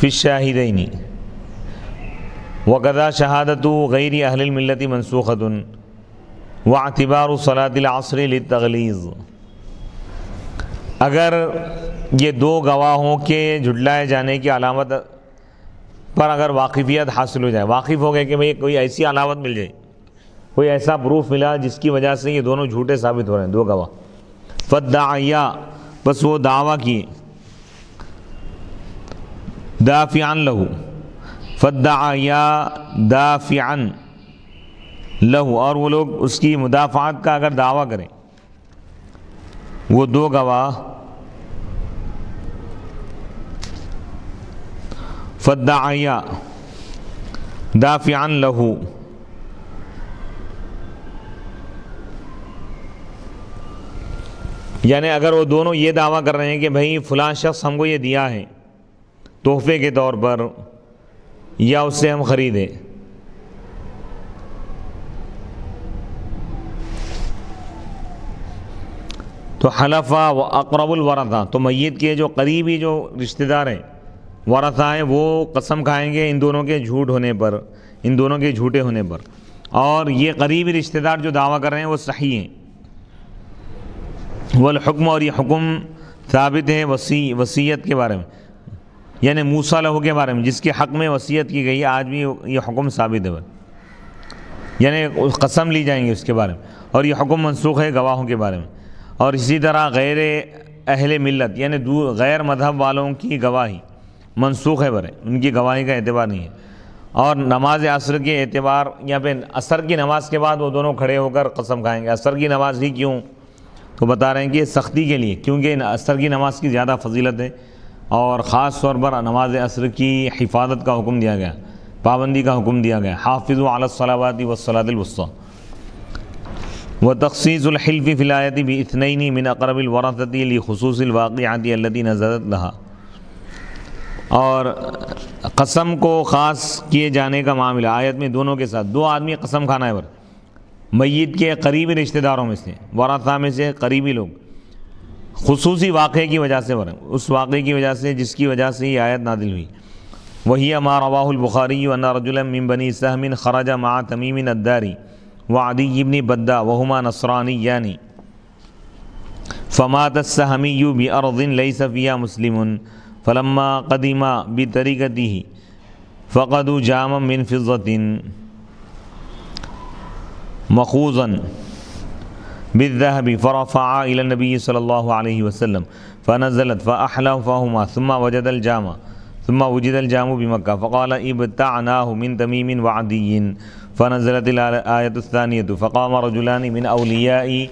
फ़िशाहिदनी गदा शहादत गैर मिलती मनसूखत व अतबार सलातलासरी तगलीज़ अगर ये दो गवाहों के झुटलाए जाने की अलामत पर अगर वाकफियत हासिल हो जाए वाकिफ़ हो गए कि भाई कोई ऐसी अलामत मिल जाए कोई ऐसा प्रूफ मिला जिसकी वजह से ये दोनों झूठे साबित हो रहे हैं दो गवाह फदाया बस वो दावा किए दाफियान लहू फ़दाया दाफ़ियान लहू और वो लोग उसकी मुदाफ़ात का अगर दावा करें वो दो गवाह फ़दाया दाफ़ियान लहू यानी अगर वो दोनों ये दावा कर रहे हैं कि भाई फ़लाँ शख्स हमको ये दिया है तोहफे के तौर पर या उससे हम ख़रीदें तो हलफा व अकरबुल तो मैत के जो करीबी जो रिश्तेदार हैं वरसा हैं वो कसम खाएंगे इन दोनों के झूठ होने पर इन दोनों के झूठे होने पर और ये करीबी रिश्तेदार जो दावा कर रहे हैं वो सही हैं वलहुक्म और ये हुक्म साबित है वसी वसीयत के बारे में यानी मूसा लहू के बारे में जिसके हक़ में वसीयत की गई है आज भी ये हुक्म साबित है यानी कसम ली जाएंगी उसके बारे में और ये हुक्म मनसूख है गवाहों के बारे में और इसी तरह गैर अहल मिलत यानी दूर गैर मजहब वालों की गवाही मनसूख है बरे उनकी गवाही का एतबार नहीं है और नमाज असर के एतबार या फिर असर की नमाज के बाद वो दोनों खड़े होकर कसम खाएँगे असर की नमाज ही क्यों तो बता रहे हैं कि सख्ती के लिए क्योंकि असर की नमाज की ज़्यादा फजीलत है और ख़ास तौर पर नमाज असर की हिफाजत का हुक्म दिया गया पाबंदी का हुक्म दिया गया हाफिज़ आलसलावाती वसलातवस्ा व तखसीसलहिल्फ़ी फ़िलायती भी नहीं मिन अकरबलवरसती खसूसवाक़ाती अल्लती नजरत रहा और कसम को ख़ास किए जाने का मामला आयत में दोनों के साथ दो आदमी कसम खाना है पर मैत के करीबी रिश्तेदारों में से वरासा में से करीबी लोग खसूसी वाक़े की वजह से वरें उस वाक़े की वजह से जिसकी वजह से ये आयत नादिल हुई वही अमा रवाहुलबुखारी वनारजुलम बनी सहमिन खराजा मा तमीमिन अद्दारी व आदि इबनी बद्दा वहुमा नसरानी यानी फ़मात सहमी यू बी अरदिन लई सफ़िया मुस्लिम फ़लम्मा कदीमा बी तरीक़ती ही फ़कदु जाम मिन फ़िज़तिन मखूज़न بالذهب فرفعا إلى النبي صلى الله عليه وسلم فنزلت فأحلفهما ثم وجد الجامع ثم وجد الجام بمكة فقال ابتعناه من تميم وعدي فنزلت الآية الثانية فقام رجلان من أولياء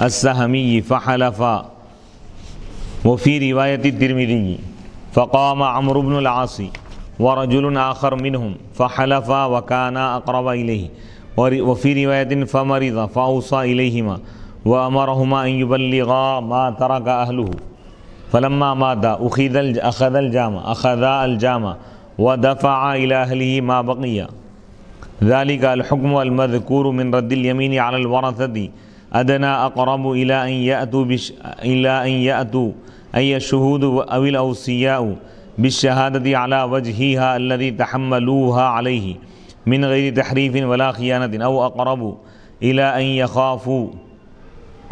السهمي فحلفا وفي رواية الترمذي فقام عمرو بن العاص ورجل آخر منهم فحلفا وكانا أقرب إليه وفي رواية فمرض فأوصى إليهما وأمرهما أن يبلغا ما ترك أهله فلما مات أخذ أخذ الجامع أخذا الجامع ودفع إلى أهله ما بقي ذلك الحكم المذكور من رد اليمين على الورثة أدنى أقرب إلى أن يأتوا بش إلى أن يأتوا أي الشهود أو الأوصياء بالشهادة على وجهها الذي تحملوها عليه من غير تحريف ولا خيانة أو أقرب إلى أن يخافوا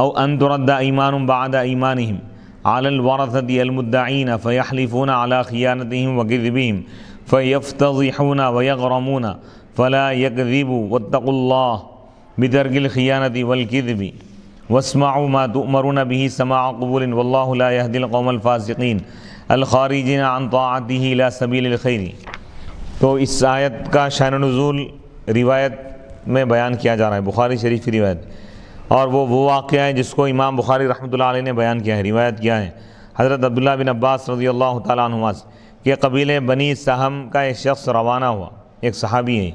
أو أن ترد أيمان بعد أيمانهم على الورثة المدعين فيحلفون على خيانتهم وكذبهم فيفتضحون ويغرمون فلا يكذبوا واتقوا الله بترك الخيانة والكذب واسمعوا ما تؤمرون به سماع قبول والله لا يهدي القوم الفاسقين الخارجين عن طاعته لا سبيل الخير तो इस आयत का शान नज़ुल रिवायत में बयान किया जा रहा है बुखारी शरीफ की रिवायत और वो वो वाक़ है जिसको इमाम बुखारी रहमत ने बयान किया है रिवायत किया है हज़रत अब्दुल्ला बिन अब्बास रजी अल्लाह तुमा के कबीले बनी सहम का एक शख्स रवाना हुआ एक सहाबी है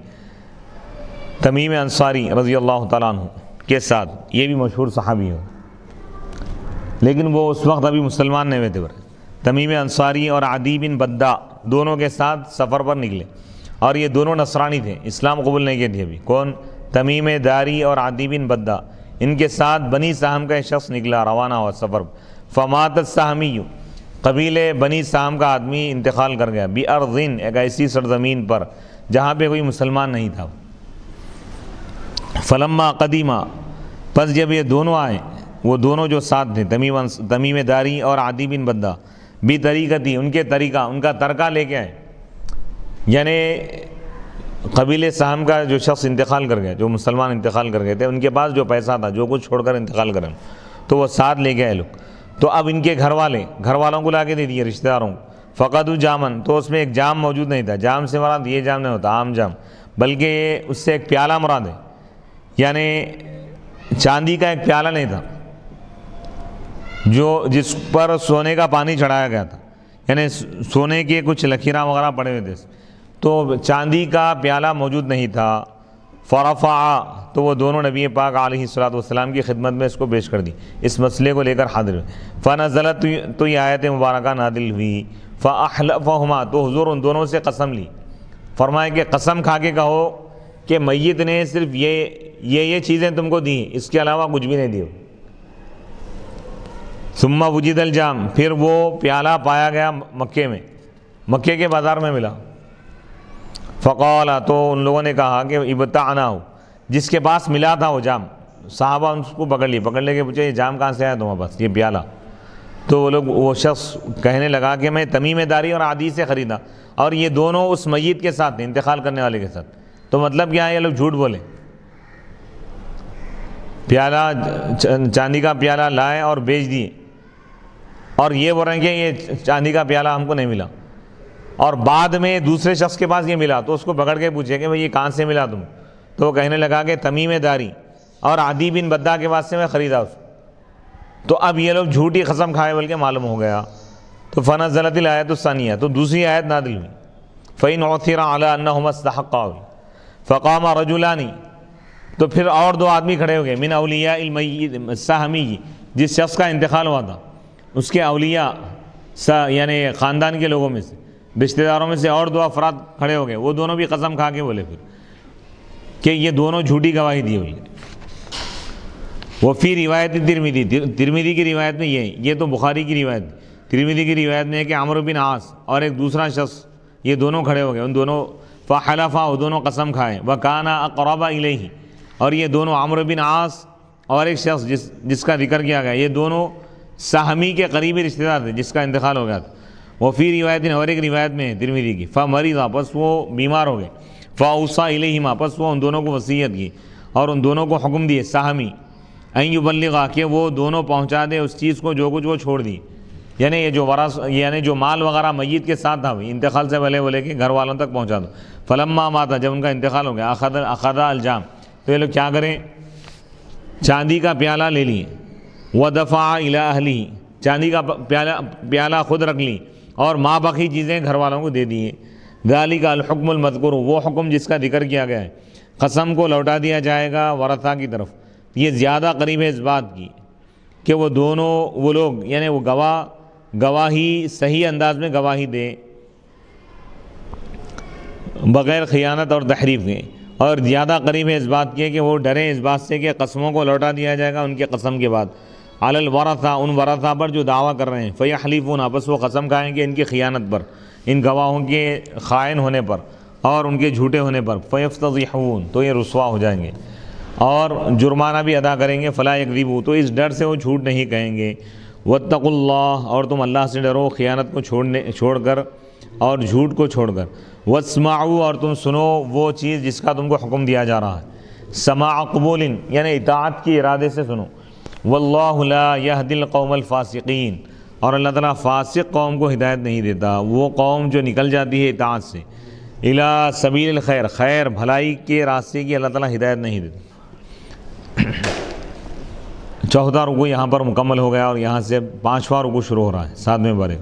तमीम अंसारी रजी अल्लाह तु के साथ ये भी मशहूर सहाबी हो लेकिन वो उस वक्त अभी मुसलमान नहीं हुए थे तमीम अंसारी और आदी बिन बद्दा दोनों के साथ सफ़र पर निकले और ये दोनों नसरानी थे इस्लाम कबूल नहीं किए थे अभी कौन तमीम दारी और आदी बिन बद्दा इनके साथ बनी साहम का एक शख्स निकला रवाना हुआ सफ़र फमात साहमी कबीले बनी साहम का आदमी इंतकाल कर गया बी अर्जिन एक ऐसी सरजमीन पर जहाँ पर कोई मुसलमान नहीं था फलम्मा कदीमा बस जब ये दोनों आए वो दोनों जो साथ थे तमीम तमीम दारी और आदि बिन बद्दा भी थी उनके तरीका उनका तरका लेके आए यानी कबीले साहब का जो शख्स इंतकाल कर गए जो मुसलमान इंतकाल कर गए थे उनके पास जो पैसा था जो कुछ छोड़कर इंतकाल करें तो वो साथ ले गए लोग तो अब इनके घर वाले घर वालों को ला के दे दिए रिश्तेदारों को फ़कत जामन तो उसमें एक जाम मौजूद नहीं था जाम से मराद ये जाम नहीं होता आम जाम बल्कि उससे एक प्याला मुराद है यानी चांदी का एक प्याला नहीं था जो जिस पर सोने का पानी चढ़ाया गया था यानी सोने के कुछ लकीरा वगैरह पड़े हुए थे तो चांदी का प्याला मौजूद नहीं था फ़रफ़ा तो वो दोनों नबी पाक आलतम की खिदमत में इसको पेश कर दी इस मसले को लेकर हाजिर फ़न जलत तो ये आयत मुबारक नादिल हुई फ़हलफ़ुमा तो हजूर उन दोनों से कसम ली फरमाए कि कसम खा के कहो कि मैत ने सिर्फ ये ये ये चीज़ें तुमको दी इसके अलावा कुछ भी नहीं दी सुम्मा वजीदल जाम फिर वो प्याला पाया गया मक्के में मक्के के बाज़ार में मिला फ़कौला तो उन लोगों ने कहा कि इबता आना हो जिसके पास मिला था वो जाम साहबा उसको पकड़ लिए पकड़ लेके पूछे ये जाम कहाँ से आया तुम्हारे पास ये प्याला तो वो लोग वो शख्स कहने लगा कि मैं तमीमदारी और आदि से ख़रीदा और ये दोनों उस मैत के साथ इंतकाल करने वाले के साथ तो मतलब क्या है ये लोग झूठ बोले प्याला चांदी का प्याला लाए और बेच दिए और ये बोल रहे हैं कि ये चांदी का प्याला हमको नहीं मिला और बाद में दूसरे शख्स के पास ये मिला तो उसको पकड़ के पूछे कि भाई ये कहाँ से मिला तुम तो वो कहने लगा कि तमीम दारी और आदि बिन बद्दा के पास से मैं ख़रीदा उसको तो अब ये लोग झूठी कसम खाए बोल के मालूम हो गया तो फ़ना जलतिल आयत सानिया तो दूसरी आयत नादिल हुई फ़ैन औसर अलाहमस्तहक़ावी फ़काम रजुलानी तो फिर और दो आदमी खड़े हो गए मिन अलिया सहमी जिस शख्स का इंतकाल हुआ था उसके अलिया सा यानी ख़ानदान के लोगों में से रिश्तेदारों में से और दो अफराद खड़े हो गए वो दोनों भी कसम खा के बोले फिर कि ये दोनों झूठी गवाही दी हुई है वो फिर रिवायत तिरमिदी तिरमिदी की रिवायत में ये ये तो बुखारी की रिवायत तिरमिदी की रिवायत में है कि आमर बिन आस और एक दूसरा शख्स ये दोनों खड़े हो गए उन दोनों फ़ाहलाफा वो दोनों कसम खाएँ व काना अकरबा इले और ये दोनों आमर बिन आस और एक शख्स जिस जिसका जिक्र किया गया ये दोनों साहमी के करीबी रिश्तेदार थे जिसका इंतकाल हो गया था वो फिर रिवायत और एक रिवायत में तिरमिदी की फ़ा मरीज आपस वो बीमार हो गए फ़ा उसा ही आपस वो उन दोनों को वसीयत की और उन दोनों को हुक्म दिए साहमी अं अयुबल्लिगा के वो दोनों पहुँचा दें उस चीज़ को जो कुछ वो छोड़ दी यानी ये जो वरास यानी जो माल वगैरह मैत के साथ था इंतकाल से भले बोले कि घर वालों तक पहुँचा दो फलम्मा माता जब उनका इंतकाल हो गया अखदा अखदा अलजाम तो ये लोग क्या करें चांदी का प्याला ले लिए व दफ़ा अहली चांदी का प्याला प्याला खुद रख ली और माँ बाकी चीज़ें घर वालों को दे दिए गाली का अलहकमलमदकुर वो हुक्म जिसका जिक्र किया गया है कसम को लौटा दिया जाएगा वरसा की तरफ ये ज़्यादा करीब है इस बात की कि वो दोनों वो लोग यानी वो गवाह गवाही सही अंदाज में गवाही दें बग़ैर ख़ियानत और तहरीफ के और ज़्यादा करीब है इस बात की कि वो डरें इस बात से कि कस्मों को लौटा दिया जाएगा उनके कसम के बाद अल वरासा उन वरासा पर जो दावा कर रहे हैं फ़ैया हलीफ़ून आपस वो कसम खाएँगे इनकी ख़ियानत पर इन गवाहों के खायन होने पर और उनके झूठे होने पर फ़ैफ़ून तो ये रसवा हो जाएंगे और जुर्माना भी अदा करेंगे फ़लाह यकदीबू तो इस डर से वो झूठ नहीं कहेंगे वत्तकुल्ला और तुम अल्लाह से डरो ख़ियानत को छोड़ने छोड़ कर और झूठ को छोड़ कर वसमाऊ और तुम सुनो वो चीज़ जिसका तुमको हुक्म दिया जा रहा है समा कबूलिन यानी इतात के इरादे से सुनो वल्ला दिल कौमल फ़ासिकीन और अल्लाह ताला फासिक कौम को हिदायत नहीं देता वो कौम जो निकल जाती है इतात से इला सबील खैर खैर भलाई के रास्ते की अल्लाह ताला हिदायत नहीं देता चौथा रुको यहाँ पर मुकम्मल हो गया और यहाँ से पाँचवा रुको शुरू हो रहा है सातवें बारे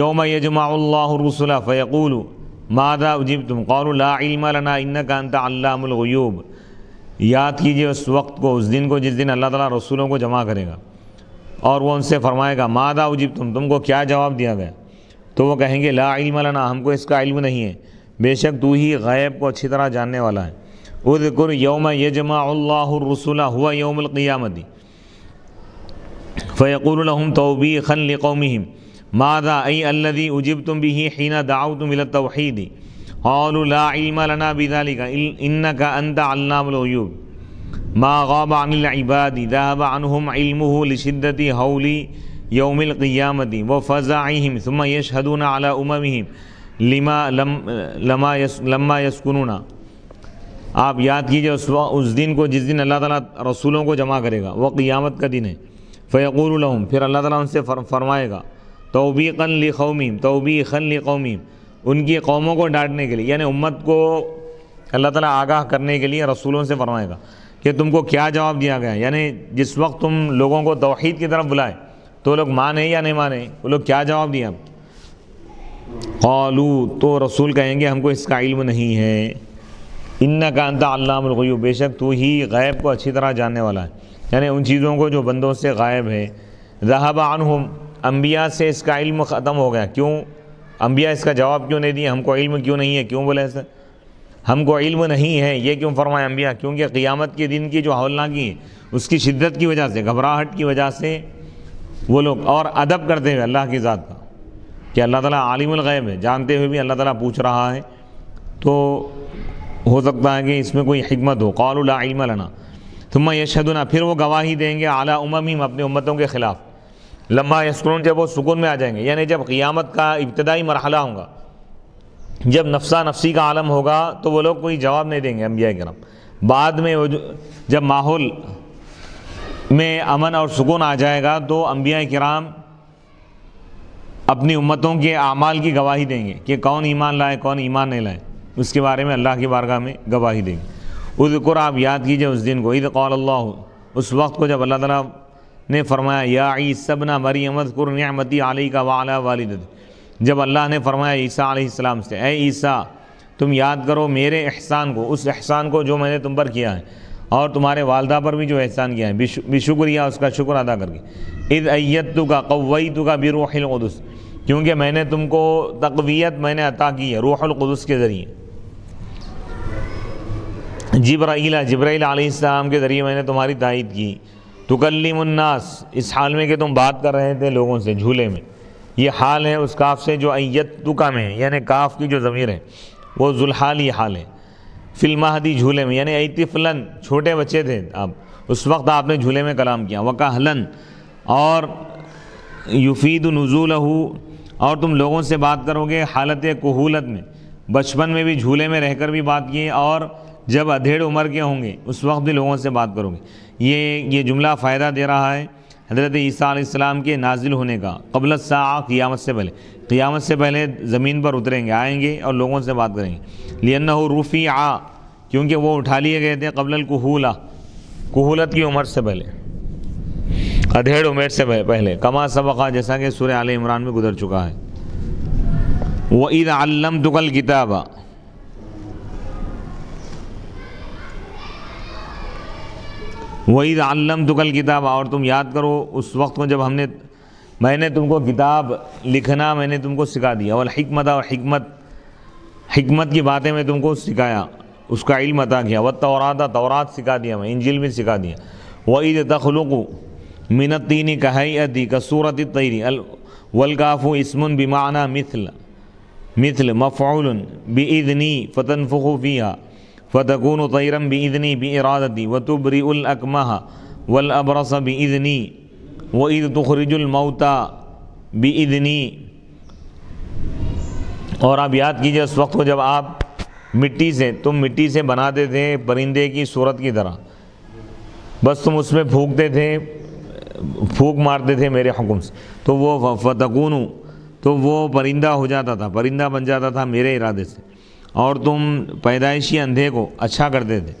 योम यजमाल्लासला फैकुल मादा उजिब तुम कौल लना इन्ना कानता अल्लामूब याद कीजिए उस वक्त को उस दिन को जिस दिन अल्लाह ताला रसूलों को जमा करेगा और वो उनसे फरमाएगा मादा उजीब तुम तुमको क्या जवाब दिया गया तो वो कहेंगे ला इल्म लना हमको इसका इल्म नहीं है बेशक तू ही गैब को अच्छी तरह जानने वाला है उदकुर यौम यजमाल्लासुल्ला हुआ यौमक़ियामती फ़ैकुलहम तोबी खन लिकौम मादा अई अल्लदी उजिब तुम भी ही हीना दाऊ तुम तोहीदी لنا بذلك का इन्ना का الغيوب ما मा عن अनिलबादी ذهب عنهم हौली لشدة व يوم القيامة وفزعهم ثم يشهدون على लम لما यस لما يسكنون आप याद कीजिए उस उस दिन को जिस दिन अल्लाह ताला रसूलों को जमा करेगा वह क़ियामत का दिन है फ़ैक़ूल फिर अल्लाह ताला उनसे फरमाएगा तोबी कन ली कौमीम तोबी ख़न ली कौमीम उनकी कौमों को डांटने के लिए यानी उम्मत को अल्लाह ताला आगाह करने के लिए रसूलों से फरमाएगा कि तुमको क्या जवाब दिया गया यानी जिस वक्त तुम लोगों को तोहहीद की तरफ बुलाए तो लोग माने या नहीं माने वो लोग क्या जवाब दिया कौलू तो रसूल कहेंगे हमको इसका इल्म नहीं है इन्ना का अंता अल्लामगयू बेशक तू ही गायब को अच्छी तरह जानने वाला है यानी उन चीज़ों को जो बंदों से गायब है रहाबान हम अम्बिया से इसका इल्म ख़त्म हो गया क्यों अम्बिया इसका जवाब क्यों नहीं दिए हमको इल्म क्यों नहीं है क्यों बोले ऐसा हमको इल्म नहीं है ये क्यों फरमाए अम्बिया क्योंकि क़ियामत के दिन की जो हौलनाकी उसकी शिद्दत की वजह से घबराहट की वजह से वो लोग और अदब करते हुए अल्लाह की ज़ात का कि अल्लाह ताला आलिमुल गैब है जानते हुए भी अल्लाह ताला पूछ रहा है तो हो सकता है कि इसमें कोई हमत हो कौल इल्म लना तुम्मा यशदना फिर वो गवाही देंगे आला उम्मीम अपने उम्मतों के ख़िलाफ़ लम्हा यसकरून जब वो सुकून में आ जाएंगे यानी जब क़ियामत का इब्तदाई मरहला होगा जब नफसा नफसी का आलम होगा तो वो लोग कोई जवाब नहीं देंगे अम्बिया करम बाद में वो जब माहौल में अमन और सुकून आ जाएगा तो अम्बिया कराम अपनी उम्मतों के अमाल की गवाही देंगे कि कौन ईमान लाए कौन ईमान नहीं लाए उसके बारे में अल्लाह की बारगाह में गवाही देंगे उस आप याद कीजिए उस दिन को ईद कौल उस वक्त को जब अल्लाह तला ने फरमाया या ईसबना मरियम कुरमती आली का वाला वालद जब अल्लाह ने फरमाया ईसा आलाम से ए ईसा तुम याद करो मेरे एहसान को उस एहसान को जो मैंने तुम पर किया है और तुम्हारे वालदा पर भी जो एहसान किया है शुक्रिया उसका शुक्र अदा करके इद तो का तो का बिरुहलदस क्योंकि मैंने तुमको तकवीत मैंने अता की है रूहलकदस के ज़रिए जबराइला जबराइल आलाम के ज़रिए मैंने तुम्हारी तायद की तुकली मुन्नास इस हाल में कि तुम बात कर रहे थे लोगों से झूले में ये हाल है उस काफ से जो अयत तुका में है यानी काफ की जो ज़मीर है वो ये हाल है फिल्माहदी झूले में यानी ऐतिफलन छोटे बच्चे थे आप उस वक्त आपने झूले में कलाम किया हलन और युफीद नज़ूल और तुम लोगों से बात करोगे हालत कहूलत में बचपन में भी झूले में रहकर भी बात किए और जब अधेड़ उम्र के होंगे उस वक्त भी लोगों से बात करोगे ये ये जुमला फ़ायदा दे रहा है हज़रत ईसीम के नाजिल होने का कबल सा क़ियामत से पहले क़ियामत से पहले ज़मीन पर उतरेंगे आएंगे और लोगों से बात करेंगे लियन रूफ़ी आ क्योंकि वो उठा लिए गए थे कबल कहूला कहूलत की उम्र से पहले अधेड़ उमेर से पहले कमा सबका जैसा कि सूर्य आल इमरान में गुजर चुका है वह ईद अल्लम तुकल किताबा वही आलम तुकल किताब और तुम याद करो उस वक्त को जब हमने मैंने तुमको किताब लिखना मैंने तुमको सिखा दिया और हमत और हमत हमत की बातें मैं तुमको सिखाया उसका इल्म अता किया व तौरात तौरात सिखा दिया मैं इंजिल में सिखा दिया वही तखलुक मिनत तीनी कहती कसूरत तैरी अल वलकाफ़ु इसमन बिमाना मिथल मिथल मफ़ाउल बदनी फ़तन फ़िया फ़तकून طيرا بإذني بإرادتي व तुबरी والأبرص بإذني وإذ تخرج الموتى بإذني और आप याद कीजिए उस वक्त को जब आप मिट्टी से तुम मिट्टी से बनाते थे परिंदे की सूरत की तरह बस तुम उसमें फूकते थे फूक मारते थे मेरे हुक्म से तो वो फतकून तो वो परिंदा हो जाता था परिंदा बन जाता था मेरे इरादे से और तुम पैदाइशी अंधे को अच्छा कर देते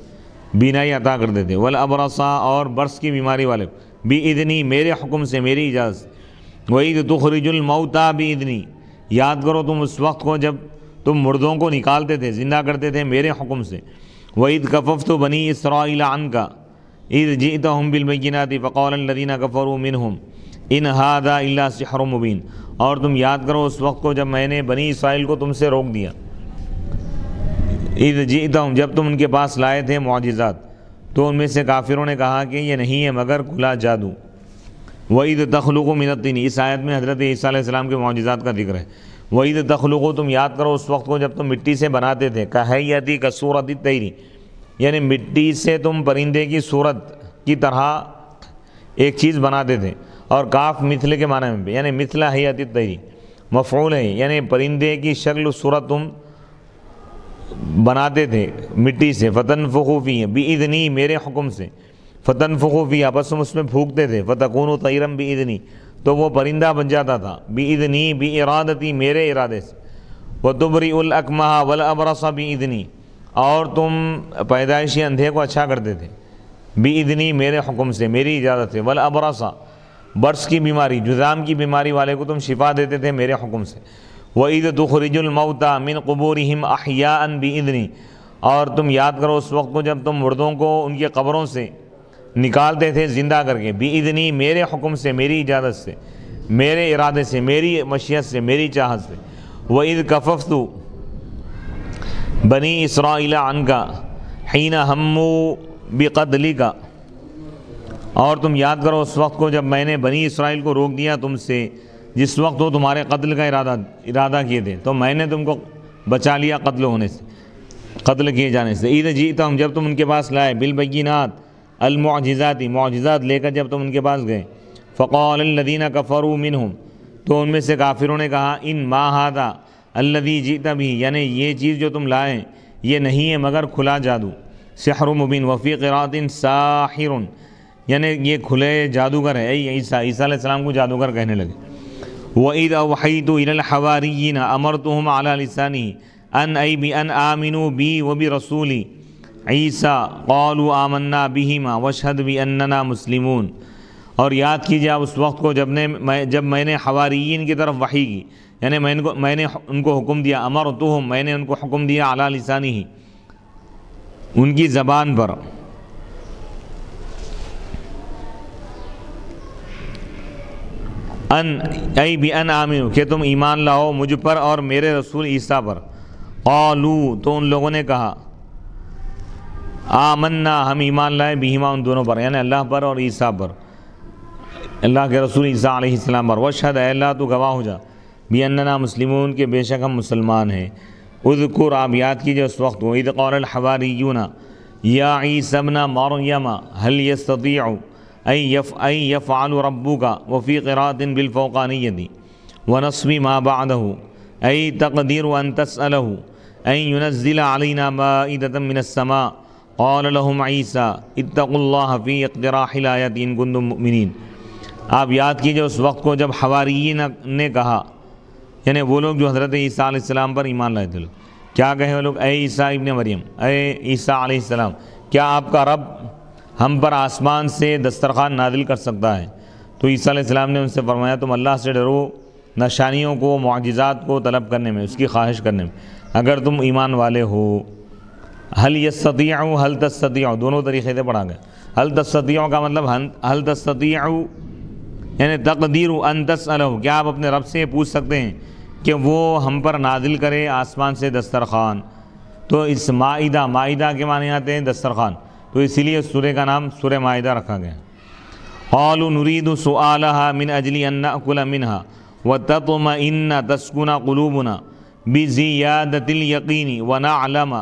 बीनाई अता कर देते वल अबरसा और बर्स की बीमारी वाले भी इतनी मेरे हुक्म से मेरी इजाज़त वही तुखरजुलमौता भी इतनी याद करो तुम उस वक्त को जब तुम मुर्दों को निकालते थे ज़िंदा करते थे मेरे हुक्म से वईद कफ़फ़ तो बनी इसरान का ईद जीत हम बिलबीनाती फ़कौलदीना कफ़र उमिन हम इन हादा अल्ला सहर मुबीन और तुम याद करो उस वक्त को जब मैंने बनी इसराइल को तुमसे रोक दिया ईद हूँ जब तुम उनके पास लाए थे मुआजात तो उनमें से काफिरों ने कहा कि ये नहीं है मगर खुला जादू वईद तखलुक मिनतिन इस आयत में हज़रत ईसीम के मुआजात का जिक्र है वईद तखलुक तुम याद करो उस वक्त को जब तुम मिट्टी से बनाते थे कहैती कसूरती तैरी यानी मिट्टी से तुम परिंदे की सूरत की तरह एक चीज़ बनाते थे और काफ मिथल के माने में यानी मिथला हैती तैरी मफूल है यानी परिंदे की शक्ल सूरत तुम बनाते थे मिट्टी से फ़तन फ़खूफ़ी हैं बी इदनी मेरे हुक्म से फ़तन फ़खूफ़ी आपस में उसमें फूकते थे फ़तकून तैरम बी इदनी तो वो परिंदा बन जाता था बी इदनी बी इरादती मेरे इरादे से व तुबरी उलकमा वल अबरसा बी इदनी और तुम पैदाइशी अंधे को अच्छा करते थे बी इदनी मेरे हुक्म से मेरी इजाज़त से वल अबरसा बर्स की बीमारी जुजाम की बीमारी वाले को तुम शिफा देते थे मेरे हुक्म से व वईद तुखरजुलमौता मिन कबूरहम अहियान इदनी और तुम याद करो उस वक्त को जब तुम मुर्दों को उनके कब्रों से निकालते थे ज़िंदा करके इदनी मेरे हुक्म से मेरी इजाज़त से मेरे इरादे से मेरी मशीत से मेरी चाहत से व वईद कफ़फ़तु बनी इसराइला अन का हीना बी कदली का और तुम याद करो उस वक्त को जब मैंने बनी इसराइल को रोक दिया तुमसे जिस वक्त वो तुम्हारे कत्ल का इरादा इरादा किए थे तो मैंने तुमको बचा लिया कत्ल होने से कत्ल किए जाने से ईद जी हम जब तुम उनके पास लाए बिलबीनात अलमोजाती मोजात लेकर जब तुम उनके पास गए का कफ़रू मिन तो उनमें से काफिरों ने कहा इन माहादा अल्लदी जीता भी यानी ये चीज़ जो तुम लाए ये नहीं है मगर खुला जादू शहर मुबिन वफ़ी क़रातिन साहिर यानी ये खुले जादूगर है ईसा ईसा को जादूगर कहने लगे वईद वही तो हवारीन अमर तो हम अला लसानी अन आई बी अन आमिनु बी व बी रसूली ईसा कौल आमन्ना बीमा वशहद बी अन्ना मुस्लिमून और याद कीजिए आप उस वक्त को जब ने मैं जब मैंने हवारीन की तरफ वही की यानी मैं इनको मैंने उनको हुक्म दिया अमर तो मैंने उनको हुक्म दिया अला लसानी ही उनकी ज़बान पर अन आई बी अन आमिन कि तुम ईमान लाओ मुझ पर और मेरे रसूल ईसा पर ओलू तो उन लोगों ने कहा आमन्ना हम ईमान लाए बीमा उन दोनों पर यानी अल्लाह पर और ईसा पर अल्लाह के रसूल ईसा आसमाम पर वशद अल्लाह तो गवाह हो जा बी अन्ना मुस्लिम के बेशक हम मुसलमान हैं उदकुर आप याद कीजिए उस वक्त वो ईद कौरल हवारी यूना या ई सबना मारो यमा हल ये यफ़ अई यफ़ाल रब्बू का वफ़ी क़रात बिलफ़ानी वनस्वी माबादह अई तकदीर वन तसलह अई युनज़िलामीनाबादतमिनसमा कौलम ईसा इतफ़ी अकराहिलायतीन गुन्दमिन आप याद कीजिए उस वक्त को जब हवारी ने कहा यानी वो लोग जो हज़रत ईसा सलाम पर ईमान लाए थे क्या कहे वो लोग ए ईसा इबन मरियम ए ईसा आसमाम क्या आपका रब हम पर आसमान से दस्तरखान नादिल कर सकता है तो ईसा ने उनसे फरमाया तुम अल्लाह से डरो नशानियों को मुआजात को तलब करने में उसकी ख्वाहिश करने में अगर तुम ईमान वाले हो हल यसतियाँ हल तस्तियाँ दोनों तरीके से पढ़ा गया हल तस्तियों का मतलब हल तस्तियाँ यानी तकदीर अन तस क्या आप अपने रब से पूछ सकते हैं कि वो हम पर नादिल करे आसमान से दस्तरखान तो इस माइदा माइदा के माने आते हैं दस्तरखान तो इसीलिए सूर्य का नाम सूर्य माहिदा रखा गया हौल नुरीद सुहा मिन अजली अन्नाकुल मिनहा व ततम इन्ना तस्कुना कलूबना बिजियादतिल यकीनी व नालम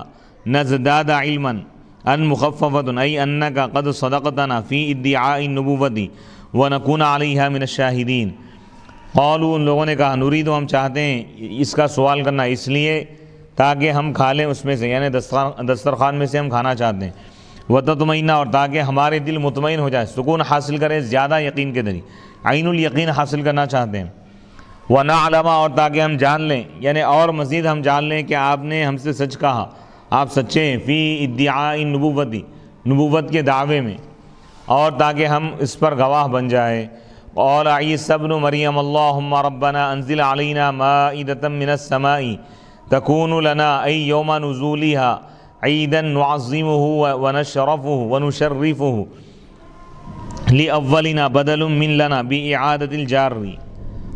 नजदाद इलमन अन मुखफ़त अई अन्ना का कद सदक़तना फ़ी इद्दियानबूवती व नकून आलिहा मिन शाहिदीन कौल उन लोगों ने कहा नूरी तो हम चाहते हैं इसका सवाल करना इसलिए ताकि हम खा लें उसमें से यानी दस्तर दस्तरखान में से हम खाना चाहते हैं व ततमैना और ताकि हमारे दिल मुतमिन हो जाए सुकून हासिल करें ज़्यादा यकीन के दरी आइनुल यकीन हासिल करना चाहते हैं व नामा और ताकि हम जान लें यानी और मज़ीद हम जान लें कि आपने हमसे सच कहा आप सच्चे हैं फ़ी इन नबूवती नबूवत के दावे में और ताकि हम इस पर गवाह बन जाए और आई सबन मरियम अल्लाम रबना अनजिल आलिना मादतम मिनसमाई तकून लना अई योमा नजूलिहा ईदन वाजिम वन शरफ़ वन शर्रफ़ लवलिना बदल मिलना बी आदतिल जारी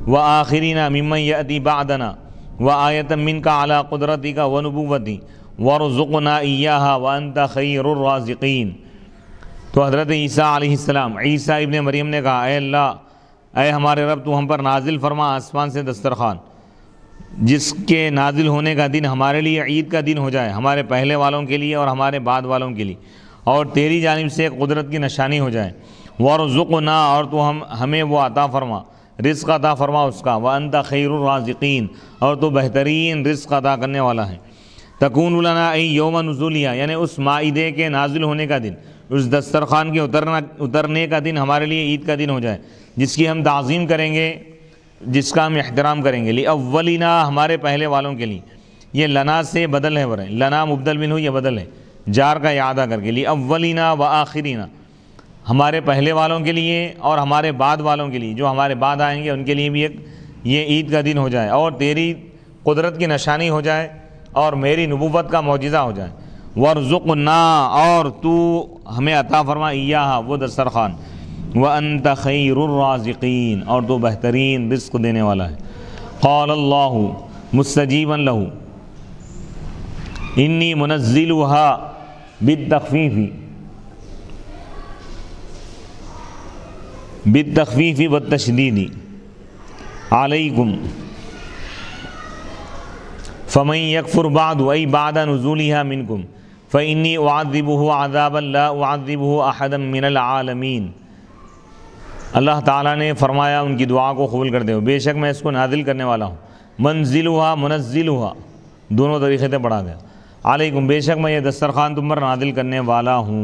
व आखिरीना मिमन यदि बादना व आयत मिन का अला कुदरती का वनबूवती वर्ज़ुकना इया वनत खैरराजिकीन तो हज़रत ईसा आसमाम ईसा इबन मरीम ने कहा अल्लाह अय हमारे रब तू हम पर नाजिल फरमा आसमान से दस्तरखान जिसके नाजिल होने का दिन हमारे लिए ईद का दिन हो जाए हमारे पहले वालों के लिए और हमारे बाद वालों के लिए और तेरी जानब से कुदरत की निशानी हो जाए वर ज़ुक ना और तो हम हमें वो अता फरमा रिस्क अता फरमा उसका व अनता खैरराज़िकीन और तो बेहतरीन रिस्क अदा करने वाला है तकून लना योम नजूलिया यानी उस माहे के नाजिल होने का दिन उस दस्तरखान के उतरना उतरने का दिन हमारे लिए ईद का दिन हो जाए जिसकी हम तज़ीम करेंगे जिसका हम एहतराम करेंगे लिए अवलिना हमारे पहले वालों के लिए ये लना से बदल है बरें लना मुबदल बिन हो ये बदल है जार का यादा करके लिए अवलिना व आखिरीना हमारे पहले वालों के लिए और हमारे बाद वालों के लिए जो हमारे बाद आएंगे उनके लिए भी एक ये ईद का दिन हो जाए और तेरी कुदरत की निशानी हो जाए और मेरी नबूवत का मुजज़ा हो जाए ना और तू हमें अता फरमा इया वो दस्तरखान व अनत खैरराज़िकीन और तो बेहतरीन रिस्क देने वाला है कौल अल्लाह लहू इन्नी मुनजिल बिद तखफीफ़ी बिद तखफीफ़ी तशदीदी आलकुम फ़मई यकफुर बाद वई बाद नजूलिया मिनकुम फ़नी वादिब आदाबल्ला वादिब अहदम मिनल आलमीन अल्लाह ताला ने फरमाया उनकी दुआ को कबूल कर दो बेशक मैं इसको नाजिल करने वाला हूँ मंजिल हुआ मुनजिल हुआ दोनों तरीक़े से पढ़ा गया आलकुम बेशक मैं ये दस्तरखान तुम पर नादिल करने वाला हूँ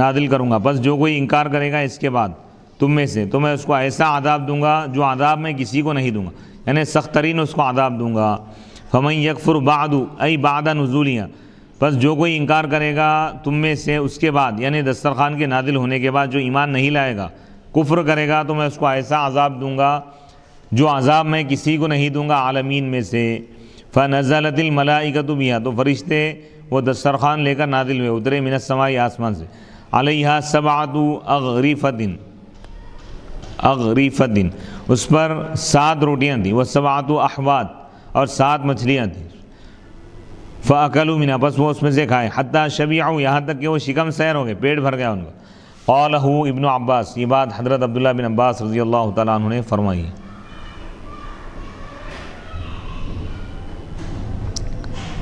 नादिल करूँगा बस जो कोई इनकार करेगा इसके बाद तुम में से तो मैं उसको ऐसा आदाब दूंगा जो आदाब मैं किसी को नहीं दूंगा यानी सख्त तरीन उसको आदाब दूंगा फमई यकफुर बादू अई बादा नजूलियाँ बस जो कोई इनकार करेगा तुम में से उसके बाद यानी दस्तरखान के नादिल होने के बाद जो ईमान नहीं लाएगा कुफ्र करेगा तो मैं उसको ऐसा अज़ाब दूंगा जो अज़ाब मैं किसी को नहीं दूंगा आलमीन में से फ़नज़लतिल बिया तो फरिश्ते वो दस्तरखान लेकर नादिल हुए उतरे मिनत समाई आसमान से अलहा सबातु अगरीफ़िन अगरीफ़िन उस पर सात रोटियाँ थीं वह सबातु अहवात और सात मछलियाँ थीं फ़ाकलू मिना बस वो उसमें से खाए हती शबी आऊँ यहाँ तक कि वो शिकम सैर हो गए पेट भर गया उनका अलहू इब्न अब्बास ये बात हज़रत अब्दुल्ला बिन अब्बास रज़ी अल्लाह तु ने फरमाई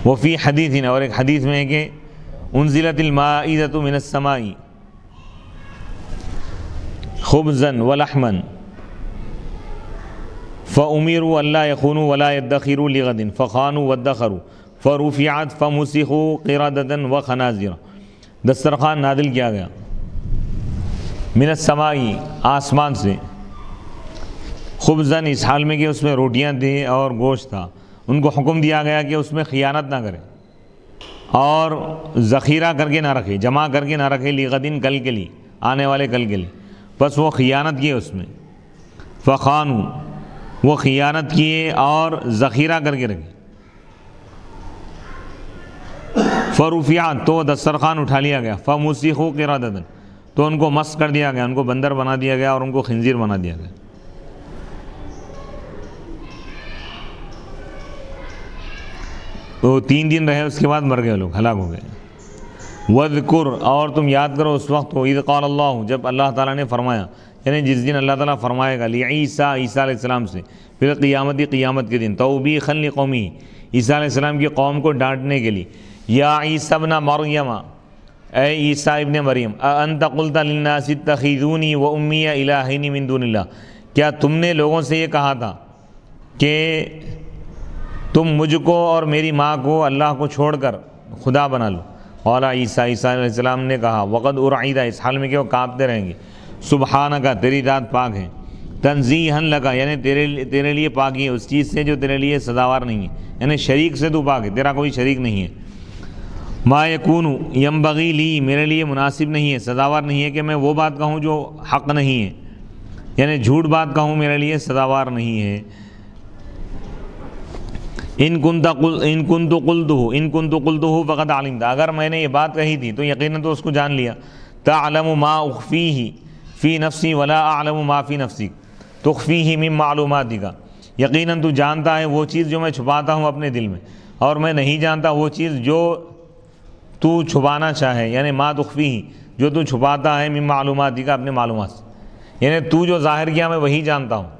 वफ़ी हदीसिन और एक हदीस में है कि उनजिलतमाईज़तमिनसमाई खुबजन वलहमन फ़मीर अल्लाखून वलादीर लगदिन फ़ान वदखरु फ़रूफ़ियात फ़मसिखु क़िरादतन व खनाजिर दस्तरखान नादिल किया गया मिनत समाई आसमान से ज़न इस हाल में कि उसमें रोटियां थी और गोश्त था उनको हुक्म दिया गया कि उसमें ख़ियानत ना करें और ज़ख़ीरा करके ना रखे जमा करके ना रखे लीगदिन कल के लिए आने वाले कल के लिए बस वो ख़ियानत किए उसमें फ़ान वो ख़ियानत किए और ज़ख़ीरा करके रखे फ़रूफिया तो दस्तरखान उठा लिया गया फ़मूसी के रदन तो उनको मस्त कर दिया गया उनको बंदर बना दिया गया और उनको खंजीर बना दिया गया तो तीन दिन रहे उसके बाद मर गए लोग हलाक हो गए वदकुर और तुम याद करो उस वक्त को तो ईद कौल अल्लाह जब अल्लाह ताला ने फरमाया यानी जिस दिन अल्लाह ताला फरमाएगा लिया ईसा ईसा आसमाम से फिर क़ियामत क़ियामत के दिन तो भी खल कौमी ईसा आसमाम की कौम को डांटने के लिए या ईसा बना मरियमा ए ईसा इबन मरीम व उम्मी अलाहिनी मंदूनला क्या तुमने लोगों से ये कहा था कि तुम मुझको और मेरी माँ को अल्लाह को छोड़कर खुदा बना लो और ईसा ईसीम ने कहा वक़द आईदा इस हाल में क्यों काँपते रहेंगे सुबहाना का तेरी रात पाक है तनजी हन लगा यानी तेरे तेरे लिए पाक ही है उस चीज़ से जो तेरे लिए सदावार नहीं है यानी शरीक से तो पाक है तेरा कोई शरीक नहीं है मा यम बगी ली मेरे लिए मुनासिब नहीं है सदावार नहीं है कि मैं वो बात कहूँ जो हक नहीं है यानी झूठ बात कहूँ मेरे लिए सदावार नहीं है इन कुंत कुल इन कुन तो कुल दो इन कुन तो कुल दो फ़कत आलिम था अगर मैंने ये बात कही थी तो यकीन तो उसको जान लिया तलम मा उफ़ी ही फ़ी नफसी वला आलम माफ़ी नफसी तुखफ़ी ही मिम मालूम दिखा यकीन तो जानता है वो चीज़ जो मैं छुपाता हूँ अपने दिल में और मैं नहीं जानता वो चीज़ जो तू छुपाना चाहे यानी माँ दुखी ही जो तू छुपाता है मैं मालूम दी का अपने मालूम से यानी तू जो ज़ाहिर किया मैं वही जानता हूँ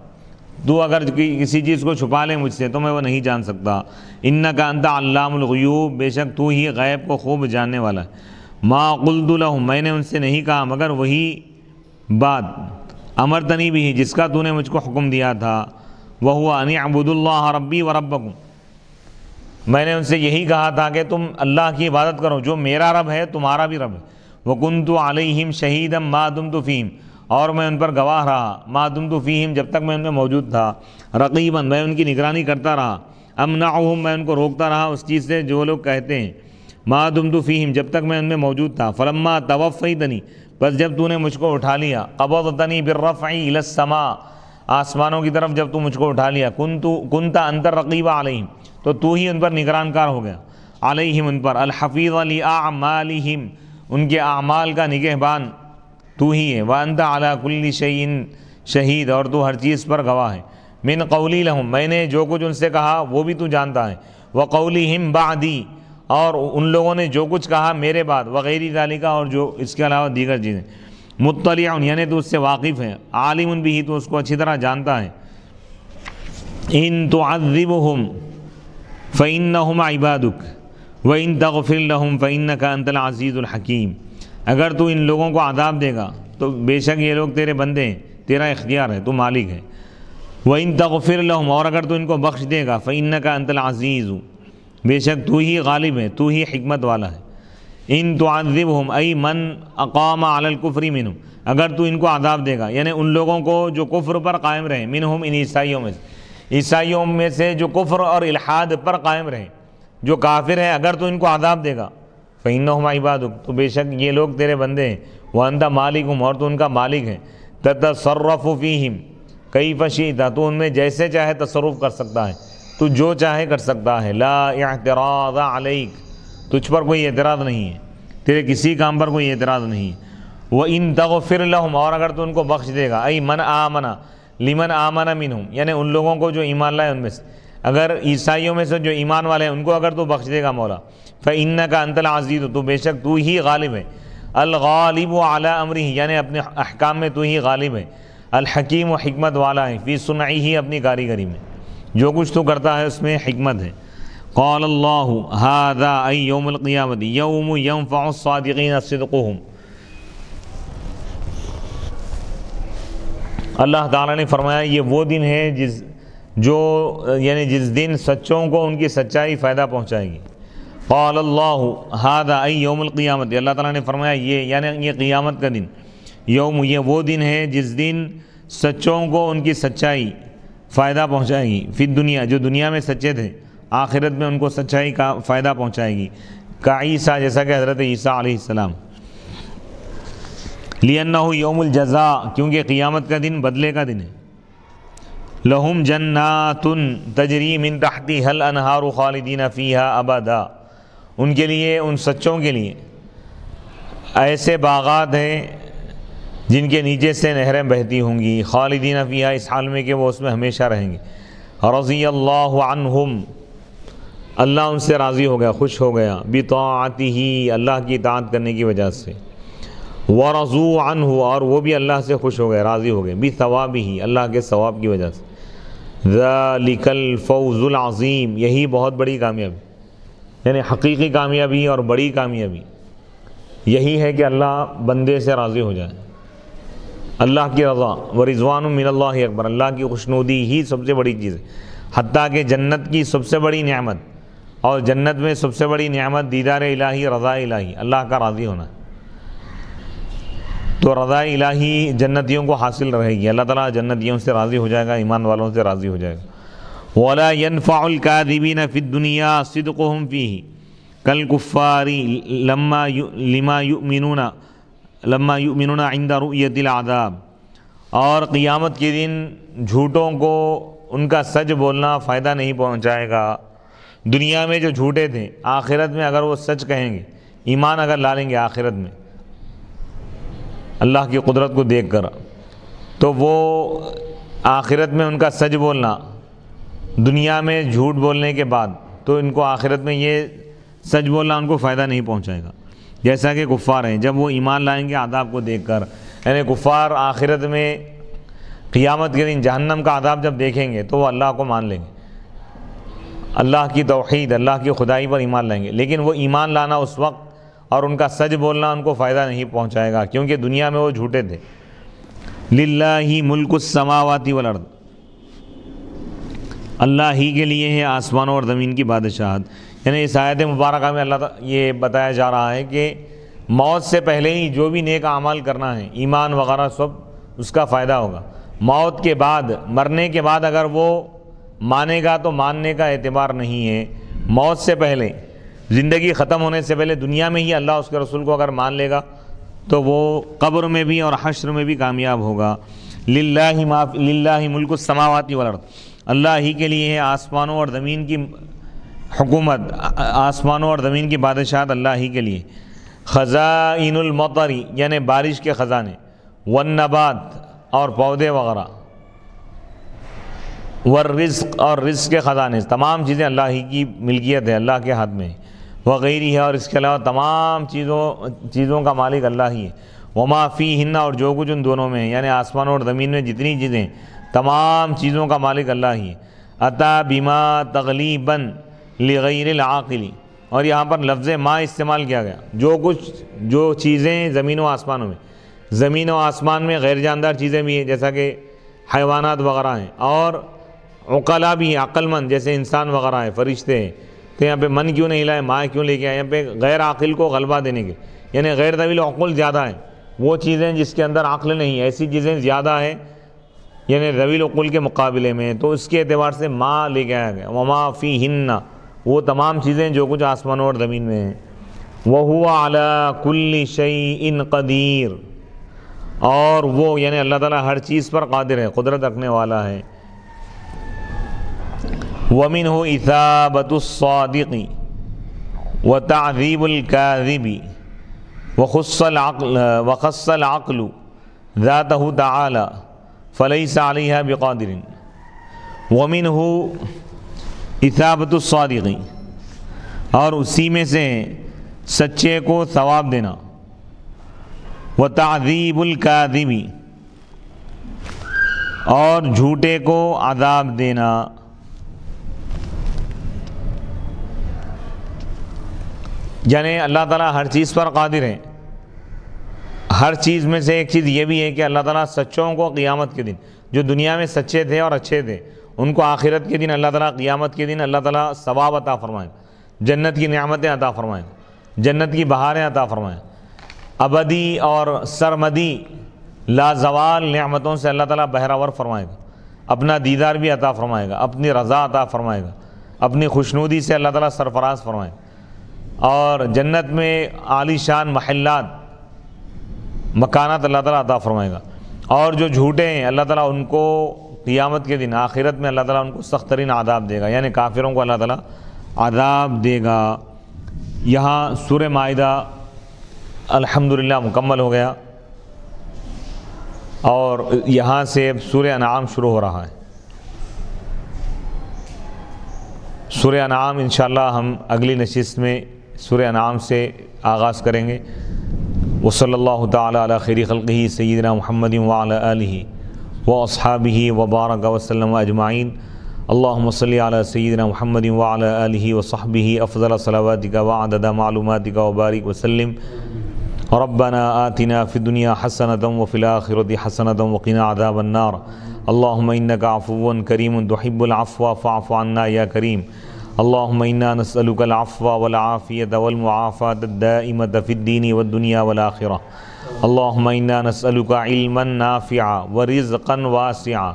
तू अगर किसी चीज़ को छुपा ले मुझसे तो मैं वो नहीं जान सकता इन्ना का अंत अल्लामयूब बेशक तू ही गैब को खूब जानने वाला है माँ कुलदुल्ला मैंने उनसे नहीं कहा मगर वही बात अमरतनी भी जिसका तूने मुझको हुक्म दिया था वह हुआ अनी अबूदुल्ला रब्बी व रबकूँ मैंने उनसे यही कहा था कि तुम अल्लाह की इबादत करो जो मेरा रब है तुम्हारा भी रब है वह कुन तो आलिम शहीदम मादुम तुम तो फ़ीम और मैं उन पर गवाह रहा मा तुम तो फ़ीम जब तक मैं उनमें मौजूद था रकीबन मैं उनकी निगरानी करता रहा अम ना मैं उनको रोकता रहा उस चीज़ से जो लोग कहते हैं मा तुम तो फ़ीम जब तक मैं उनमें मौजूद था फलम्मा तवफ़ी तनी बस जब तूने मुझको उठा लिया अब तनी बिर्रफ़ी लसमा आसमानों की तरफ जब तू मुझको उठा लिया कुन तो कुन अंतर रकीबा आलिम तो तू ही उन पर निगरानकार हो गया अलहिम उन पर अलहफीज़ अली हिम उनके अमाल का निगहबान तू ही है वंत अला शहीन शहीद और तू हर चीज़ पर गवाह है मिन कौली लहूँ मैंने जो कुछ उनसे कहा वो भी तू जानता है व कौली हिम बादी और उन लोगों ने जो कुछ कहा मेरे बाद वगैरह तालिका और जो इसके अलावा दीगर चीज़ें मुतलिया यानी तो उससे वाकिफ़ है आलिम भी ही तो उसको अच्छी तरह जानता है इन तो फ़ैन हम इबादुक व इन तगफिलहम फ़ैन का अंतल अज़ीज़ुलहकीम अगर तू इन लोगों को आदाब देगा तो बेशक ये लोग तेरे बंदे हैं तेरा इख्तियार है तो मालिक है व इन तगफिलहम और अगर तू इनको बख्श देगा फ़ैन का अंतल अज़ीज़ बेशक तू ही गालिब है तू ही हमत वाला है इन तो आदिब हम अई मन अकाम आलकुफरी मिन अगर तू इनको आदाब देगा यानी उन लोगों को जो कुफ्र पर कायम रहे मिन हम इन ईसाइयों में से ईसाइयों में से जो कुफ्र और इलाहाद पर कायम रहें जो काफिर हैं अगर तो इनको आदाब देगा फ़ैन इबाद तो बेशक ये लोग तेरे बंदे हैं वह अंदा मालिक हम और तो उनका मालिक है ततसरफ़ीम कई फशी था तो उनमें जैसे चाहे तसरफ़ कर सकता है तो जो चाहे कर सकता है ला एतराज़ अलैक तुझ पर कोई एतराज़ नहीं है तेरे किसी काम पर कोई एतराज़ नहीं है वह इन तगफ़िर और अगर तो उनको बख्श देगा अई मन आ मना लिमन आमाना हूँ यानी उन लोगों को जो ईमान लाए उनमें से अगर ईसाइयों में से जो ईमान वाले हैं उनको अगर तो बख्श देगा मौला फ़ैन का अंतल आजीद हो तो बेशक तू ही गालिब है अलगालिब आला अमरी यानी अपने अहकाम में तू ही गालिब है अलहकीम व हमत वाला है फिर सुनाई ही अपनी कारीगरी में जो कुछ तो करता है उसमें हमत है कौल्ला हादा योमल क़ियामत यौम यम फ़ासदिन असदक़म अल्लाह ताला ने फरमाया ये वो दिन है जिस जो यानी जिस दिन सच्चों को उनकी सच्चाई फ़ायदा पहुँचाएगी क़ाल्ला हादा आई यौमक़ियामत अल्लाह ताला ने फरमाया ये यानी ये क़ियामत का दिन योम ये वो दिन है जिस दिन सच्चों को उनकी सच्चाई फ़ायदा पहुँचाएगी फिर दुनिया जो दुनिया में सच्चे थे आखिरत में उनको सच्चाई का फ़ायदा पहुँचाएगी का ईसा जैसा कि हज़रत ईसा आसमाम लियन्ना हो योमुल जज़ा क्योंकि क़ियामत का दिन बदले का दिन है जन्ना जन्नातुन तजरीम इन तहती हल अनहार खालिदीन फ़ीहा अबादा उनके लिए उन सच्चों के लिए ऐसे बागात हैं जिनके नीचे से नहरें बहती होंगी खालिदीन फ़ीहा इस हाल में कि वो उसमें हमेशा रहेंगे रज़ी अल्लाम अल्लाह उनसे राज़ी हो गया खुश हो गया बिताती ही अल्लाह की इतात करने की वजह से व रज़ू अन हुआ और वो भी अल्लाह से खुश हो गए राज़ी हो गए भी सवाब ही अल्लाह के सवाब की वजह से ज़लिकल फ़ौज़ुल अज़ीम यही बहुत बड़ी कामयाबी यानी हकीकी कामयाबी और बड़ी कामयाबी यही है कि अल्लाह बंदे से राज़ी हो जाए अल्लाह की रज़ा व रिजवान मिनल्ला अकबर अल्लाह की खुशनुदी ही सबसे बड़ी चीज़ है हती कि जन्नत की सबसे बड़ी नियामत और जन्नत में सबसे बड़ी नियामत दीदार इलाही रज़ा इलाही अल्लाह का राज़ी होना तो रज़ा इलाही जन्नतियों को हासिल रहेगी अल्लाह ताला जन्नतियों से राज़ी हो जाएगा ईमान वालों से राज़ी हो जाएगा वला यनफ़ाकादिबीन फ़िदुनिया सिदक हम फ़ी कल कुफ़ारी लम्मा यु लिमा युमिनूना लम्मा युमिनूना आइंदा रुयतिल आदाब और क़ियामत के दिन झूठों को उनका सच बोलना फ़ायदा नहीं पहुँचाएगा दुनिया में जो झूठे थे आखिरत में अगर वो सच कहेंगे ईमान अगर ला लेंगे आखिरत में अल्लाह की कुदरत को देख कर तो वो आखिरत में उनका सच बोलना दुनिया में झूठ बोलने के बाद तो इनको आखिरत में ये सच बोलना उनको फ़ायदा नहीं पहुंचाएगा जैसा कि कुफ़ार हैं जब वो ईमान लाएंगे आदाब को देख कर यानी कुफ़ार आखिरत में क़ियामत के दिन जहन्नम का आदाब जब देखेंगे तो वो अल्लाह को मान लेंगे अल्लाह की तोहद अल्लाह की खुदाई पर ईमान लाएंगे लेकिन वो ईमान लाना उस वक्त और उनका सच बोलना उनको फ़ायदा नहीं पहुंचाएगा क्योंकि दुनिया में वो झूठे थे लिल्ला ही मुल्क समावाती वर्द अल्लाह ही के लिए है आसमानों और ज़मीन की बादशाहत यानी इस आयत मुबारक में अल्लाह ये बताया जा रहा है कि मौत से पहले ही जो भी नेक अमल करना है ईमान वगैरह सब उसका फ़ायदा होगा मौत के बाद मरने के बाद अगर वो मानेगा तो मानने का एतबार नहीं है मौत से पहले ज़िंदगी ख़त्म होने से पहले दुनिया में ही अल्लाह उसके रसूल को अगर मान लेगा तो वो कब्र में भी और हश्र में भी कामयाब होगा लिल्ला ही माफ लिल्ला ही मुल्क समावती वर्द अल्लाह ही के लिए है आसमानों और ज़मीन की हुकूमत आसमानों और ज़मीन की बादशाहत अल्लाह ही के लिए ख़ज़ाइनमतरी यानि बारिश के ख़ज़ाने वन नबात और पौधे वगैरह वर रिस्क और रिस्क के ख़ज़ाने तमाम चीज़ें अल्लाह ही की मिल्कियत है अल्लाह के हाथ में वगैरह है और इसके अलावा तमाम चीज़ों चीज़ों का मालिक अल्लाह ही है वमाफी फ़ी हिन्ना और जो कुछ उन दोनों में है यानी आसमान और ज़मीन में जितनी चीज़ें तमाम चीज़ों का मालिक अल्लाह ही है अता बीमा लगैर लगैरआली और यहाँ पर लफ्ज़ माँ इस्तेमाल किया गया जो कुछ जो चीज़ें ज़मीन व आसमानों में ज़मीन व आसमान में गैर जानदार चीज़ें भी हैं जैसा कि हैवाना वगैरह हैं और अकला भी हैं अक्लमंद जैसे इंसान वगैरह हैं फरिश्ते हैं तो यहाँ पे मन क्यों नहीं लाए माँ क्यों लेके आए यहाँ पे गैर आकिल को गलबा देने के यानी गैर तवील अकुल ज़्यादा है वो चीज़ें जिसके अंदर अकल नहीं है ऐसी चीज़ें ज़्यादा हैं यानी रवील अकुल के मुकाबले में तो इसके अतबार से माँ लेके आया गया ममा फ़ी हिन्ना वो तमाम चीज़ें जो कुछ आसमानों और ज़मीन में हैं वह हुआ अला कुल शई इन कदीर और वो यानी अल्लाह ताला हर चीज़ पर कादिर है कुदरत रखने वाला है वमिन हो इसाबतुस्दिकी व तज़ीबुल्काबी वखसल वखसल आक़लु ज़ात ताला फ़लई सालिया बक़ादरिन वमिन हो इसाबतुस्दिकी और उसी में से सच्चे को सवाब देना व तज़ीबुल्काबी और झूठे को आदाब देना यानी अल्लाह ताला हर चीज़ पर कादिर हैं हर चीज़ में से एक चीज़ ये भी है कि अल्लाह ताला सच्चों को क़ियामत के दिन जो दुनिया में सच्चे थे और अच्छे थे उनको आखिरत के दिन अल्लाह ताला क़ियामत के दिन अल्लाह ताला सवाब अता फ़रमाएँ जन्नत की नियामतें अता फ़रमाएँ जन्नत की बहारें अता फ़रमाएँ अबदी और सरमदी लाजवाल नियामतों से अल्लाह ताला बहरावर फ़रमाएगा अपना दीदार भी अता फ़रमाएगा अपनी रज़ा अता फ़रमाएगा अपनी खुशनुदी से अल्लाह ताला सरफराज फ़रमाएगा और जन्नत में आलीशान महल्लात मकानात अल्लाह ताला अता फरमाएगा और जो झूठे हैं अल्लाह ताला उनको क़ियामत के दिन आखिरत में अल्लाह ताला उनको सख्त तरीन आदाब देगा यानी काफिरों को अल्लाह ताला आदाब देगा यहाँ सूर माहा अल्हम्दुलिल्लाह मुकम्मल हो गया और यहाँ से अब सूर्य अनाम शुरू हो रहा है सूर्य अनाम इन हम अगली नशस्त में सुर नाम से आगाज़ करेंगे वसल्ला तरी खल़ी सैदना महमद व असहाबी वबारक वसलम अजमाइन सईद सैदना महमद वसहबी अफ़ल सलावतिका वदद मालूमतिका वबारिक वसलम रबना आतना हसन हसनतम वफ़िलाखिरत हसनतम वकीना आदाबन्नार अल्लाम का अफ़ुवन करीम दहिबुलफ़ा फ़ाफ़ाना या करीम الدين والدنيا والاخره اللهم انا نسالك علما نافعا व واسعا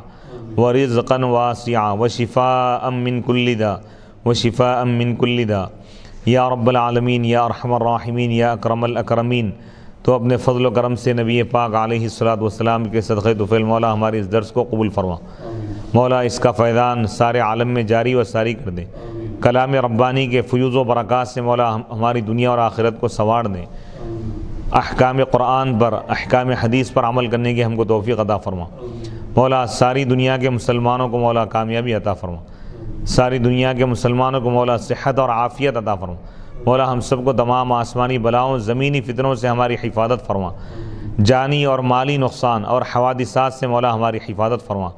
ورزقا واسعا وشفاء من व शिफ़ा अमिन من व शिफ़ा يا رب या يا या الراحمين या اكرم अक्रमीन तो अपने फ़जल करम से नबी पाक वसलाम के सदक़ तुफ़िल मौला हमारे इस दर्स को कबूल फरमा मौला इसका फैदान सारे आलम में जारी व सारी कर दें कलाम रब्बानी के फ्यूज़ बरक़ात से मौला हम हमारी दुनिया और आखिरत को संवार दें अहकाम क़ुरान पर अहकाम हदीस पर अमल करने की हमको तोफ़ी अदा फरमा मौला सारी दुनिया के मुसलमानों को मौला कामयाबी अता फरमा सारी दुनिया के मुसलमानों को मौला सेहत और आफ़ियत अता फरमा मौला हम सबको तमाम आसमानी बलाओं ज़मीनी फितरों से हमारी हिफाजत फरमा जानी और माली नुकसान और हवादिसात से मौला हमारी हिफाजत फरमा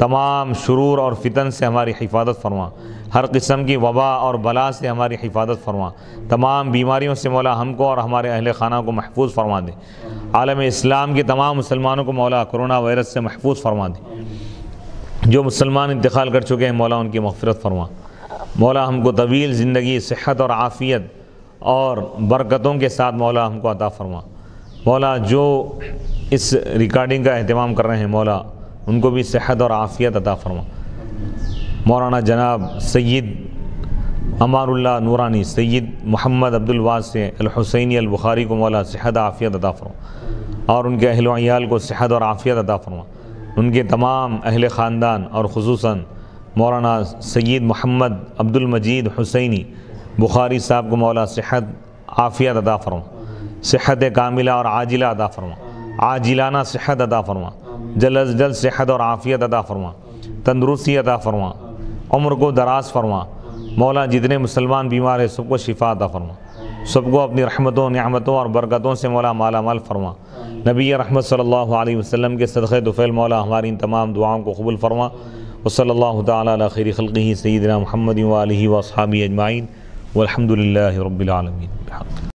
तमाम शुरूर और फितन से हमारी हिफाजत फरमा हर किस्म की वबा और बला से हमारी हिफाजत फरमा तमाम बीमारियों से मौला हमको और हमारे अहल खाना को महफूज फरमा दे आलम इस्लाम के तमाम मुसलमानों को मौला कोरोना वायरस से महफूज फरमा दे जो मुसलमान इंतकाल कर चुके हैं मौला उनकी मफफरत फरमा मौला हमको तवील ज़िंदगी सेहत और आफ़ियत और बरकतों के साथ मौला हमको अता फरमा मौला जो इस रिकॉर्डिंग का अहतमाम कर रहे हैं मौला उनको भी सेहत और आफ़ियत अता फरमा मौलाना जनाब सैद अमारुल्ला नूरानी सैद मोहम्मद अब्दुल वासे अल बुखारी को मौला सेहत आफ़ियत अता फरमा और उनके अहल को सेहत और आफ़ियत अता फरमा उनके तमाम अहल ख़ानदान और खसूस मौलाना सैद मोहम्मद अब्दुल मजीद हुसैनी बुखारी साहब को मौला सेहत आफ़ियत अदा फरमा सेहत कामिला और आजिला अदा फरमा आजिलाना सेहत अदा फरमा जल अज जल्द सेहत और आफ़ियत अदा फरमा तंदरुस्ती अदा फरमा उम्र को दराज फरमा मौला जितने मुसलमान बीमार हैं सबको शिफा अदा फरमा सबको अपनी रहमतों नियामतों और बरकतों से मौला माला माल फरमा नबी रहमत सल्ला वसम के सदक़ दुफ़ैल मौला हमारी इन तमाम दुआओं को कबूल फरमा वसल्ला तखिर खल़ी सईदना महमद वाली वसाबी अजमाइन वलहमदिल्ला रबालमीन